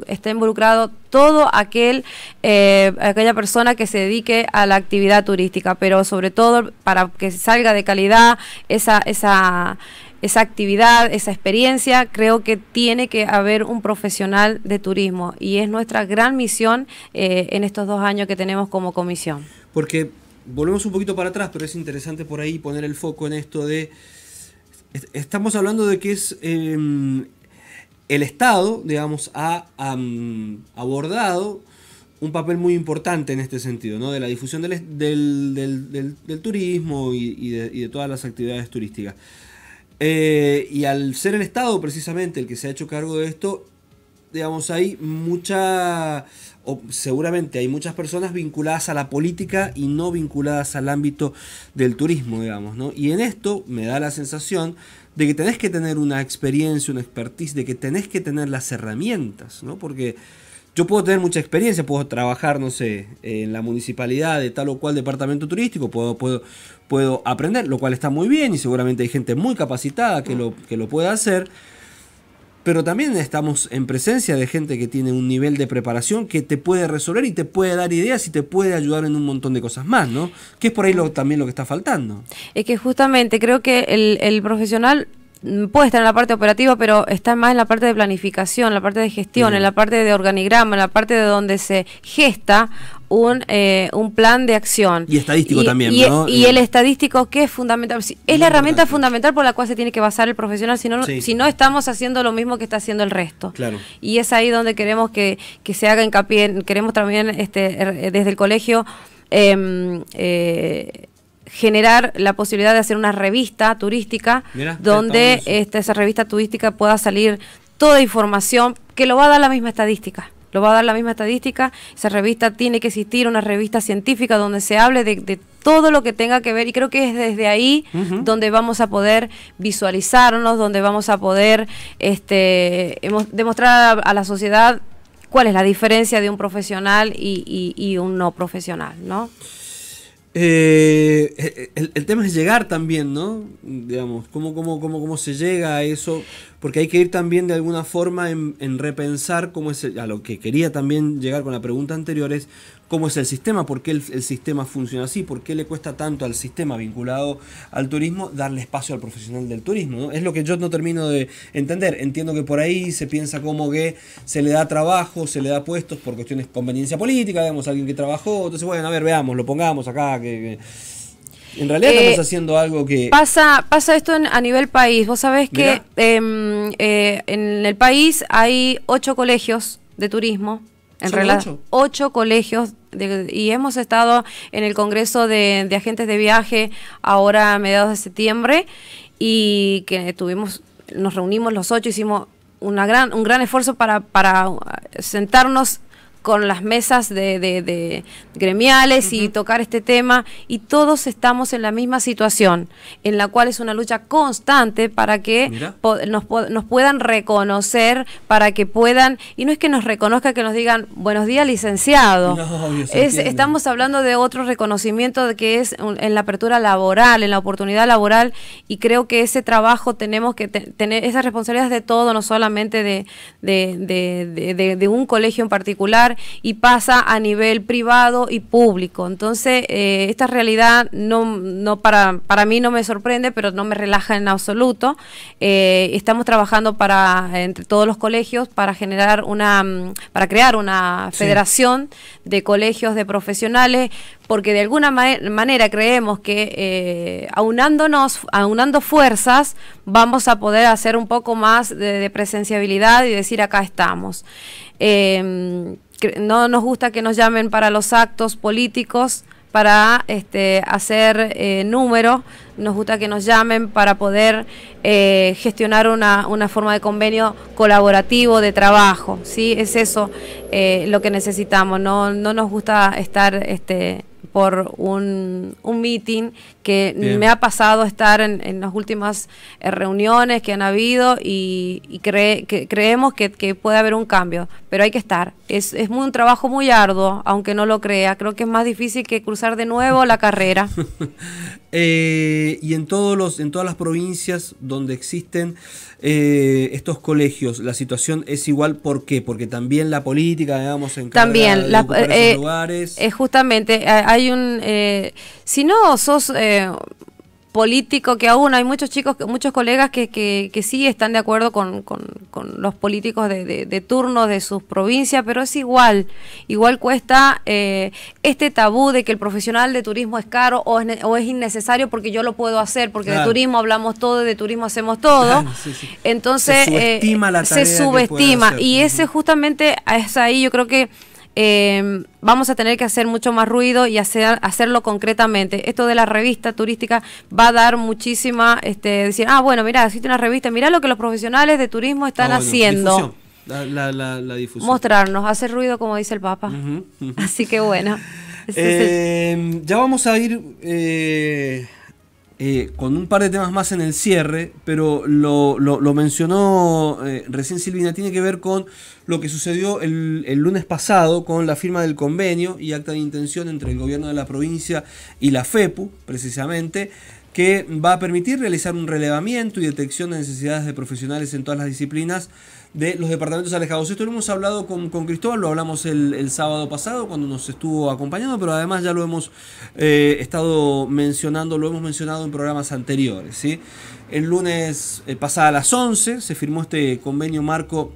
está involucrado todo aquel, eh, aquella persona que se dedique a la actividad turística, pero sobre todo para que salga de calidad esa... esa esa actividad, esa experiencia, creo que tiene que haber un profesional de turismo y es nuestra gran misión eh, en estos dos años que tenemos como comisión. Porque volvemos un poquito para atrás, pero es interesante por ahí poner el foco en esto de... estamos hablando de que es em, el Estado, digamos, ha abordado un papel muy importante en este sentido, ¿no? De la difusión del, turismo y de todas las actividades turísticas. Eh, y al ser el Estado precisamente el que se ha hecho cargo de esto, digamos, hay mucha, o seguramente hay muchas personas vinculadas a la política y no vinculadas al ámbito del turismo, digamos, ¿no? Y en esto me da la sensación de que tenés que tener una experiencia, una expertise, de que tenés que tener las herramientas, ¿no? Porque yo puedo tener mucha experiencia, puedo trabajar, no sé, en la municipalidad de tal o cual departamento turístico, puedo, puedo, puedo aprender, lo cual está muy bien y seguramente hay gente muy capacitada que lo, que lo puede hacer. Pero también estamos en presencia de gente que tiene un nivel de preparación que te puede resolver y te puede dar ideas y te puede ayudar en un montón de cosas más, ¿no? Que es por ahí lo, también lo que está faltando. Es que justamente creo que el, el profesional puede estar en la parte operativa, pero está más en la parte de planificación, en la parte de gestión, en la parte de organigrama, en la parte de donde se gesta un, eh, un plan de acción. Y estadístico también, y, e- ¿no? Y, el estadístico que es fundamental, es la herramienta fundamental por la cual se tiene que basar el profesional, si no, si no estamos haciendo lo mismo que está haciendo el resto. Claro. Y es ahí donde queremos que, se haga hincapié, queremos también este, er, desde el colegio... Em, eh, generar la posibilidad de hacer una revista turística donde este, esa revista turística pueda salir toda información que lo va a dar la misma estadística. Lo va a dar la misma estadística. Esa revista tiene que existir, una revista científica donde se hable de, todo lo que tenga que ver y creo que es desde ahí donde vamos a poder visualizarnos, donde vamos a poder este, demostrar a, la sociedad cuál es la diferencia de un profesional y, y, y un no profesional, ¿no? Eh, el, tema es llegar también, ¿no? Digamos, cómo, cómo, cómo, cómo se llega a eso porque hay que ir también de alguna forma en, repensar cómo es, a lo que quería también llegar con la pregunta anterior es, cómo es el sistema, por qué el, sistema funciona así, por qué le cuesta tanto al sistema vinculado al turismo darle espacio al profesional del turismo. Es lo que yo no termino de entender. Entiendo que por ahí se piensa como que se le da trabajo, se le da puestos por cuestiones de conveniencia política, digamos, alguien que trabajó. Entonces, bueno, a ver, veamos, lo pongamos acá, que en realidad estamos eh, haciendo algo que... Pasa, pasa esto a nivel país. Vos sabés que em, eh, en el país hay ocho colegios de turismo. En realidad, ocho? colegios y hemos estado en el Congreso de, Agentes de Viaje ahora a mediados de septiembre y que tuvimos, nos reunimos los ocho, hicimos una gran, un gran esfuerzo para, para sentarnos con las mesas de, gremiales y tocar este tema y todos estamos en la misma situación, en la cual es una lucha constante para que nos, nos, puedan reconocer, para que puedan, y no es que nos reconozca, que nos digan, buenos días licenciado, estamos hablando de otro reconocimiento de que es en la apertura laboral, en la oportunidad laboral y creo que ese trabajo tenemos que tener, esas responsabilidades de todo, no solamente de, de, de un colegio en particular y pasa a nivel privado y público. Entonces, eh, esta realidad para, mí no me sorprende, pero no me relaja en absoluto. Eh, estamos trabajando para entre todos los colegios para generar una, mm, para crear una federación de colegios de profesionales, porque de alguna manera creemos que eh, aunándonos, aunando fuerzas, vamos a poder hacer un poco más de, presenciabilidad y decir acá estamos. Eh, no nos gusta que nos llamen para los actos políticos, para este, hacer eh, números, nos gusta que nos llamen para poder eh, gestionar una, una, forma de convenio colaborativo de trabajo, ¿sí? Es eso eh, lo que necesitamos, no, no nos gusta estar este, por un, un meeting que me ha pasado estar en, en, las últimas eh, reuniones que han habido y, cree, que creemos que, que, puede haber un cambio, pero hay que estar. Es, es muy, un trabajo muy arduo, aunque no lo crea. Creo que es más difícil que cruzar de nuevo la carrera. [LAUGHS] Eh, y en, todos los, en todas las provincias donde existen eh, estos colegios, la situación es igual. ¿Por qué? Porque también la política, digamos, en también, la, es justamente, hay hay un... Eh, si no, sos... Eh, político que aún hay muchos chicos, muchos colegas que, que, sí están de acuerdo con, con, los políticos de, de, turno de sus provincias, pero es igual, igual cuesta eh, este tabú de que el profesional de turismo es caro o es, innecesario porque yo lo puedo hacer, porque de turismo hablamos todo, de turismo hacemos todo. Entonces se subestima, se subestima y ese justamente es ahí, yo creo que Em, vamos a tener que hacer mucho más ruido y hacer, hacerlo concretamente. Esto de la revista turística va a dar muchísima, este, decir, ah, bueno, mira, existe una revista, mira lo que los profesionales de turismo están ah, haciendo. La, difusión. Mostrarnos, hacer ruido como dice el Papa. Así que bueno. Eh, ya vamos a ir... Eh, eh, con un par de temas más en el cierre, pero lo, mencionó eh, recién Silvina, tiene que ver con lo que sucedió el, el, lunes pasado con la firma del convenio y acta de intención entre el gobierno de la provincia y la FEPU, precisamente, que va a permitir realizar un relevamiento y detección de necesidades de profesionales en todas las disciplinas de los departamentos alejados. Esto lo hemos hablado con, Cristóbal, lo hablamos el, sábado pasado cuando nos estuvo acompañando, pero además ya lo hemos eh, estado mencionando, lo hemos mencionado en programas anteriores. ¿sí? El lunes pasado eh, pasada a las 11 se firmó este convenio marco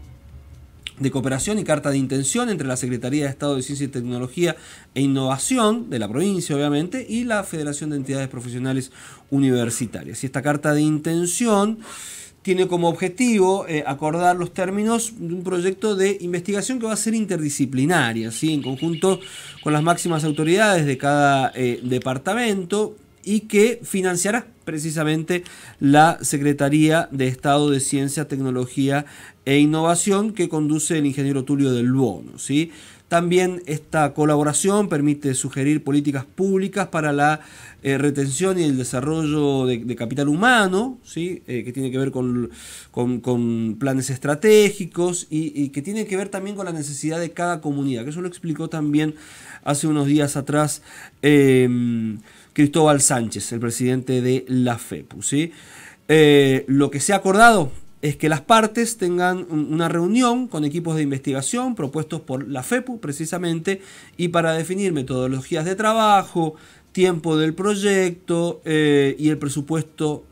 de cooperación y carta de intención entre la Secretaría de Estado de Ciencia y Tecnología e Innovación de la provincia, obviamente, y la Federación de Entidades Profesionales Universitarias. Y esta carta de intención tiene como objetivo eh, acordar los términos de un proyecto de investigación que va a ser interdisciplinaria, ¿sí? en conjunto con las máximas autoridades de cada eh, departamento y que financiará precisamente la Secretaría de Estado de Ciencia, Tecnología e Innovación que conduce el ingeniero Tulio del Bono. ¿sí? También esta colaboración permite sugerir políticas públicas para la eh, retención y el desarrollo de, capital humano, ¿sí? Eh, que tiene que ver con, planes estratégicos y, que tiene que ver también con la necesidad de cada comunidad, que eso lo explicó también hace unos días atrás em, Cristóbal Sánchez, el presidente de la FEPU. ¿sí? Eh, lo que se ha acordado es que las partes tengan una reunión con equipos de investigación propuestos por la FEPU precisamente y para definir metodologías de trabajo, tiempo del proyecto eh, y el presupuesto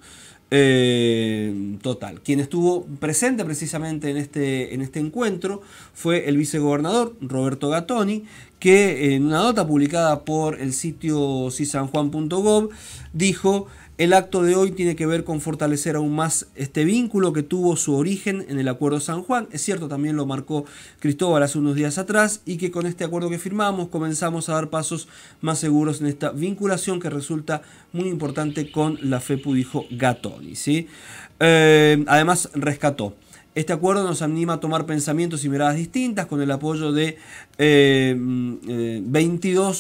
eh, total. Quien estuvo presente precisamente en este, en este encuentro fue el vicegobernador Roberto Gattoni, que en una nota publicada por el sitio cisanjuan.gov dijo el acto de hoy tiene que ver con fortalecer aún más este vínculo que tuvo su origen en el Acuerdo San Juan. Es cierto, también lo marcó Cristóbal hace unos días atrás y que con este acuerdo que firmamos comenzamos a dar pasos más seguros en esta vinculación que resulta muy importante con la fe dijo Gatoni. ¿sí? Eh, además, rescató. Este acuerdo nos anima a tomar pensamientos y miradas distintas con el apoyo de 22 eh, mm,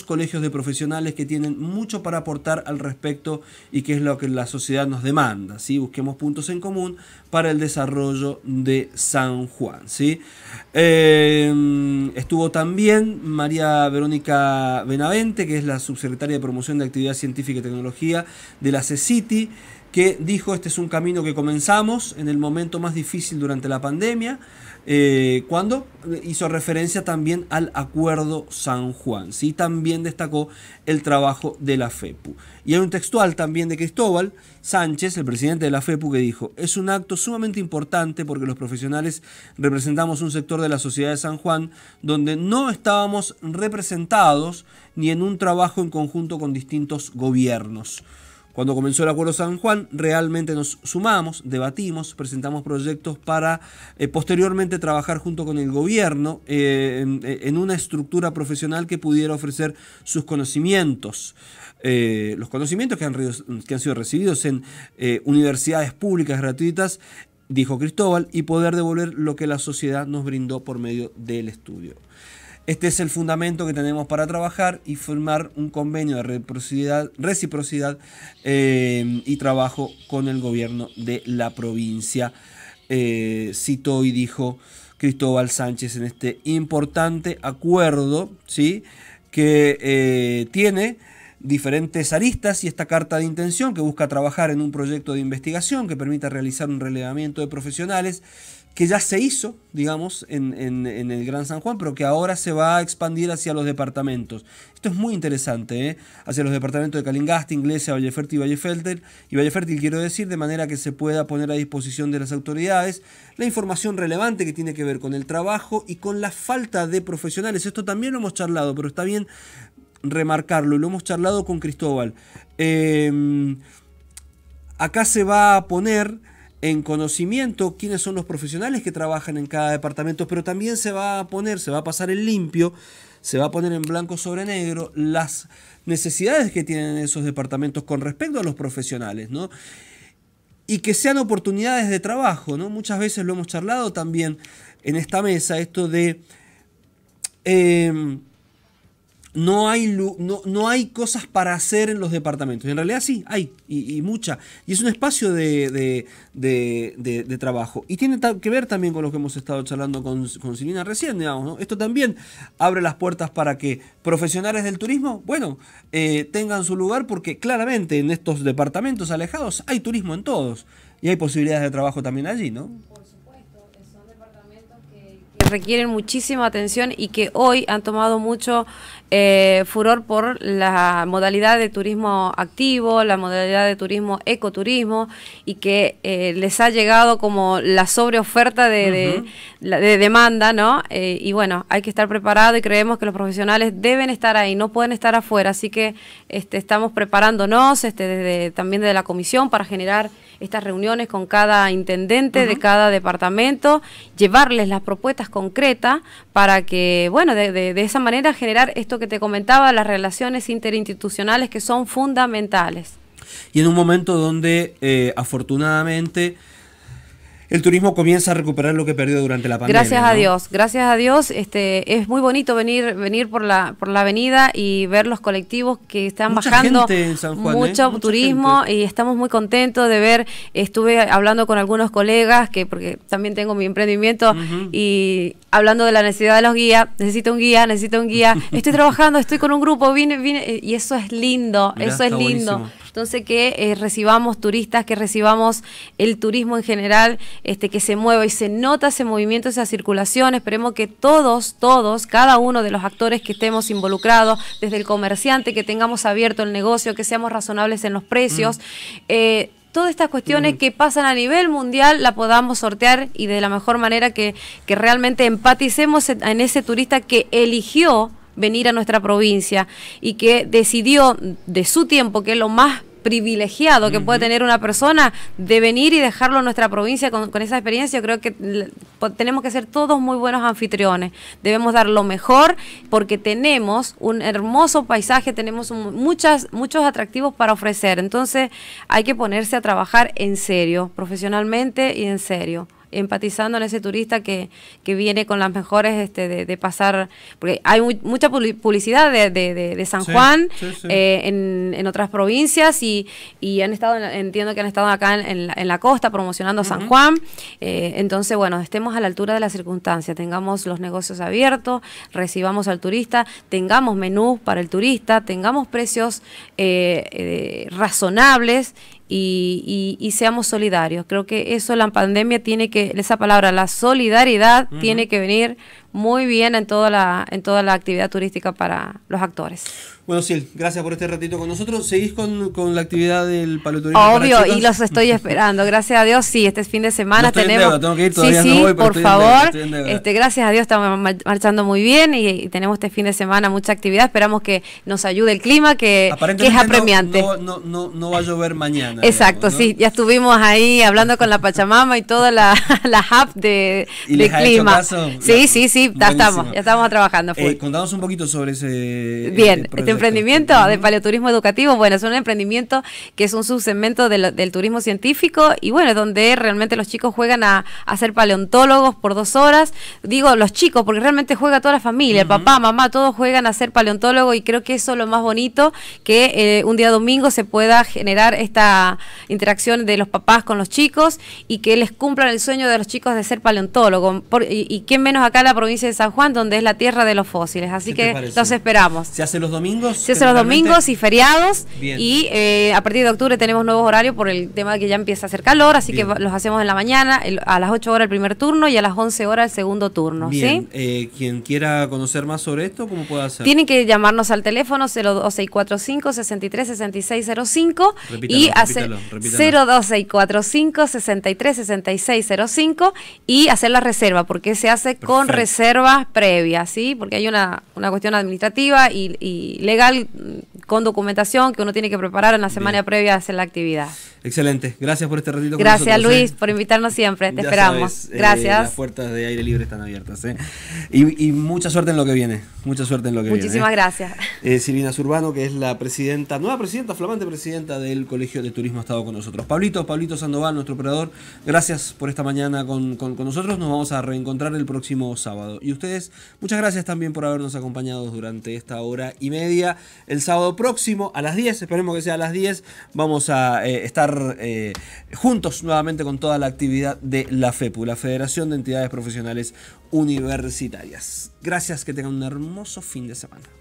eh, colegios de profesionales que tienen mucho para aportar al respecto y que es lo que la sociedad nos demanda. ¿sí? Busquemos puntos en común para el desarrollo de San Juan. ¿sí? Eh, estuvo también María Verónica Benavente, que es la subsecretaria de Promoción de Actividad Científica y Tecnología de la CECITI que dijo este es un camino que comenzamos en el momento más difícil durante la pandemia, eh, cuando hizo referencia también al acuerdo San Juan, ¿sí? también destacó el trabajo de la FEPU. Y hay un textual también de Cristóbal Sánchez, el presidente de la FEPU, que dijo, es un acto sumamente importante porque los profesionales representamos un sector de la sociedad de San Juan donde no estábamos representados ni en un trabajo en conjunto con distintos gobiernos. Cuando comenzó el Acuerdo San Juan, realmente nos sumamos, debatimos, presentamos proyectos para eh, posteriormente trabajar junto con el gobierno eh, eh, en, una estructura profesional que pudiera ofrecer sus conocimientos. los conocimientos que han, que han sido recibidos en universidades públicas gratuitas, dijo Cristóbal, y poder devolver lo que la sociedad nos brindó por medio del estudio. Este es el fundamento que tenemos para trabajar y formar un convenio de reciprocidad, eh, y trabajo con el gobierno de la provincia. Eh, citó y dijo Cristóbal Sánchez en este importante acuerdo ¿sí? que eh, tiene diferentes aristas y esta carta de intención que busca trabajar en un proyecto de investigación que permita realizar un relevamiento de profesionales que ya se hizo, digamos, en, el Gran San Juan, pero que ahora se va a expandir hacia los departamentos. Esto es muy interesante, ¿eh? hacia los departamentos de Calingaste, Iglesia, Vallefertil y Vallefertil, y Vallefertil quiero decir, de manera que se pueda poner a disposición de las autoridades la información relevante que tiene que ver con el trabajo y con la falta de profesionales. Esto también lo hemos charlado, pero está bien remarcarlo, lo hemos charlado con Cristóbal. Em, acá se va a poner en conocimiento quiénes son los profesionales que trabajan en cada departamento, pero también se va a poner, se va a pasar en limpio, se va a poner en blanco sobre negro las necesidades que tienen esos departamentos con respecto a los profesionales, ¿no? Y que sean oportunidades de trabajo, ¿no? Muchas veces lo hemos charlado también en esta mesa, esto de... Em, no hay, no, no, hay cosas para hacer en los departamentos. en realidad sí, hay, y, mucha. Y es un espacio de, trabajo. Y tiene que ver también con lo que hemos estado charlando con, con Silvina recién, digamos. Esto también abre las puertas para que profesionales del turismo, bueno, eh, tengan su lugar porque claramente en estos departamentos alejados hay turismo en todos. Y hay posibilidades de trabajo también allí, ¿no? Eh, requieren muchísima atención y que hoy han tomado mucho eh, furor por la modalidad de turismo activo, la modalidad de turismo ecoturismo y que eh, les ha llegado como la sobreoferta de, de, demanda, ¿no? Eh, y bueno, hay que estar preparado y creemos que los profesionales deben estar ahí, no pueden estar afuera, así que este, estamos preparándonos este, desde, también de la comisión para generar estas reuniones con cada intendente de cada departamento, llevarles las propuestas concretas para que, bueno, de, de esa manera generar esto que te comentaba, las relaciones interinstitucionales que son fundamentales. Y en un momento donde eh, afortunadamente el turismo comienza a recuperar lo que perdió durante la pandemia. Gracias a Dios, gracias a Dios. Este, es muy bonito venir, venir por la, por la avenida y ver los colectivos que están bajando. ¿eh? mucho turismo y estamos muy contentos de ver. Estuve hablando con algunos colegas que, porque también tengo mi emprendimiento, y hablando de la necesidad de los guías, necesito un guía, necesito un guía, [LAUGHS] estoy trabajando, estoy con un grupo, vine, vine, y eso es lindo, eso es lindo. Entonces que eh, recibamos turistas, que recibamos el turismo en general, este, que se mueva y se nota ese movimiento, esa circulación. Esperemos que todos, todos, cada uno de los actores que estemos involucrados, desde el comerciante, que tengamos abierto el negocio, que seamos razonables en los precios. Mm. Eh, todas estas cuestiones mm. que pasan a nivel mundial la podamos sortear y de la mejor manera que, que realmente empaticemos en ese turista que eligió venir a nuestra provincia y que decidió de su tiempo, que es lo más privilegiado que puede tener una persona de venir y dejarlo en nuestra provincia con, esa experiencia. Yo creo que tenemos que ser todos muy buenos anfitriones. Debemos dar lo mejor porque tenemos un hermoso paisaje, tenemos muchas, muchos atractivos para ofrecer. Entonces hay que ponerse a trabajar en serio, profesionalmente y en serio empatizando en ese turista que, que viene con las mejores este, de, pasar, porque hay mucha publicidad de, de, San Juan eh, en, en, otras provincias y, y han estado, entiendo que han estado acá en, en la, costa promocionando San Juan. Eh, entonces, bueno, estemos a la altura de la circunstancia, tengamos los negocios abiertos, recibamos al turista, tengamos menús para el turista, tengamos precios eh, eh razonables y, seamos solidarios. Creo que eso la pandemia tiene que, esa palabra, la solidaridad, tiene que venir muy bien en toda la, en toda la actividad turística para los actores. Bueno, sí, gracias por este ratito con nosotros. ¿Seguís con, la actividad del turístico? Obvio, y los estoy [LAUGHS] esperando. Gracias a Dios, sí, este fin de semana tenemos. sí, sí, por favor. este, gracias a Dios estamos marchando muy bien y, tenemos este fin de semana mucha actividad. Esperamos que nos ayude el clima, que, es apremiante. No, no, va a llover mañana. Exacto, sí, ya estuvimos ahí hablando con la Pachamama y toda la, [LAUGHS] la hub de, clima. Sí, sí, sí, ya estamos, ya estamos trabajando. Eh, contanos un poquito sobre ese. Bien, este, emprendimiento de paleoturismo educativo, bueno, es un emprendimiento que es un subsegmento del, turismo científico y bueno, es donde realmente los chicos juegan a, ser paleontólogos por dos horas. Digo los chicos, porque realmente juega toda la familia, el papá, mamá, todos juegan a ser paleontólogo y creo que eso es lo más bonito, que eh, un día domingo se pueda generar esta interacción de los papás con los chicos y que les cumplan el sueño de los chicos de ser paleontólogos y, y, quién menos acá en la provincia de San Juan, donde es la tierra de los fósiles. Así que los esperamos. ¿Se hace los domingos? Se los domingos y feriados. Y eh, a partir de octubre tenemos nuevos horarios por el tema de que ya empieza a hacer calor, así que los hacemos en la mañana, a las 8 horas el primer turno y a las 11 horas el segundo turno. Bien. Eh, quien quiera conocer más sobre esto, ¿cómo puede hacer? Tienen que llamarnos al teléfono 02645 636605 y hacer 02645 636605 y hacer la reserva, porque se hace con reservas previas, ¿sí? Porque hay una, cuestión administrativa y, y legal mm, con documentación que uno tiene que preparar en la semana previa a hacer la actividad. Excelente. Gracias por este ratito. Con Gracias, Luis, ¿eh? por invitarnos siempre. Te esperamos. Eh, gracias. las puertas de aire libre están abiertas. ¿eh? Y, mucha suerte en lo que viene. Mucha suerte en lo que viene. Muchísimas gracias. Silvina Zurbano, que es la presidenta, nueva presidenta, flamante presidenta del Colegio de Turismo, ha estado con nosotros. Pablito, Pablito Sandoval, nuestro operador, gracias por esta mañana con nosotros. Nos vamos a reencontrar el próximo sábado. Y ustedes, muchas gracias también por habernos acompañado durante esta hora y media el sábado próximo a las 10, esperemos que sea a las 10, vamos a eh, estar eh, juntos nuevamente con toda la actividad de la FEPU, la Federación de Entidades Profesionales Universitarias. Gracias, que tengan un hermoso fin de semana.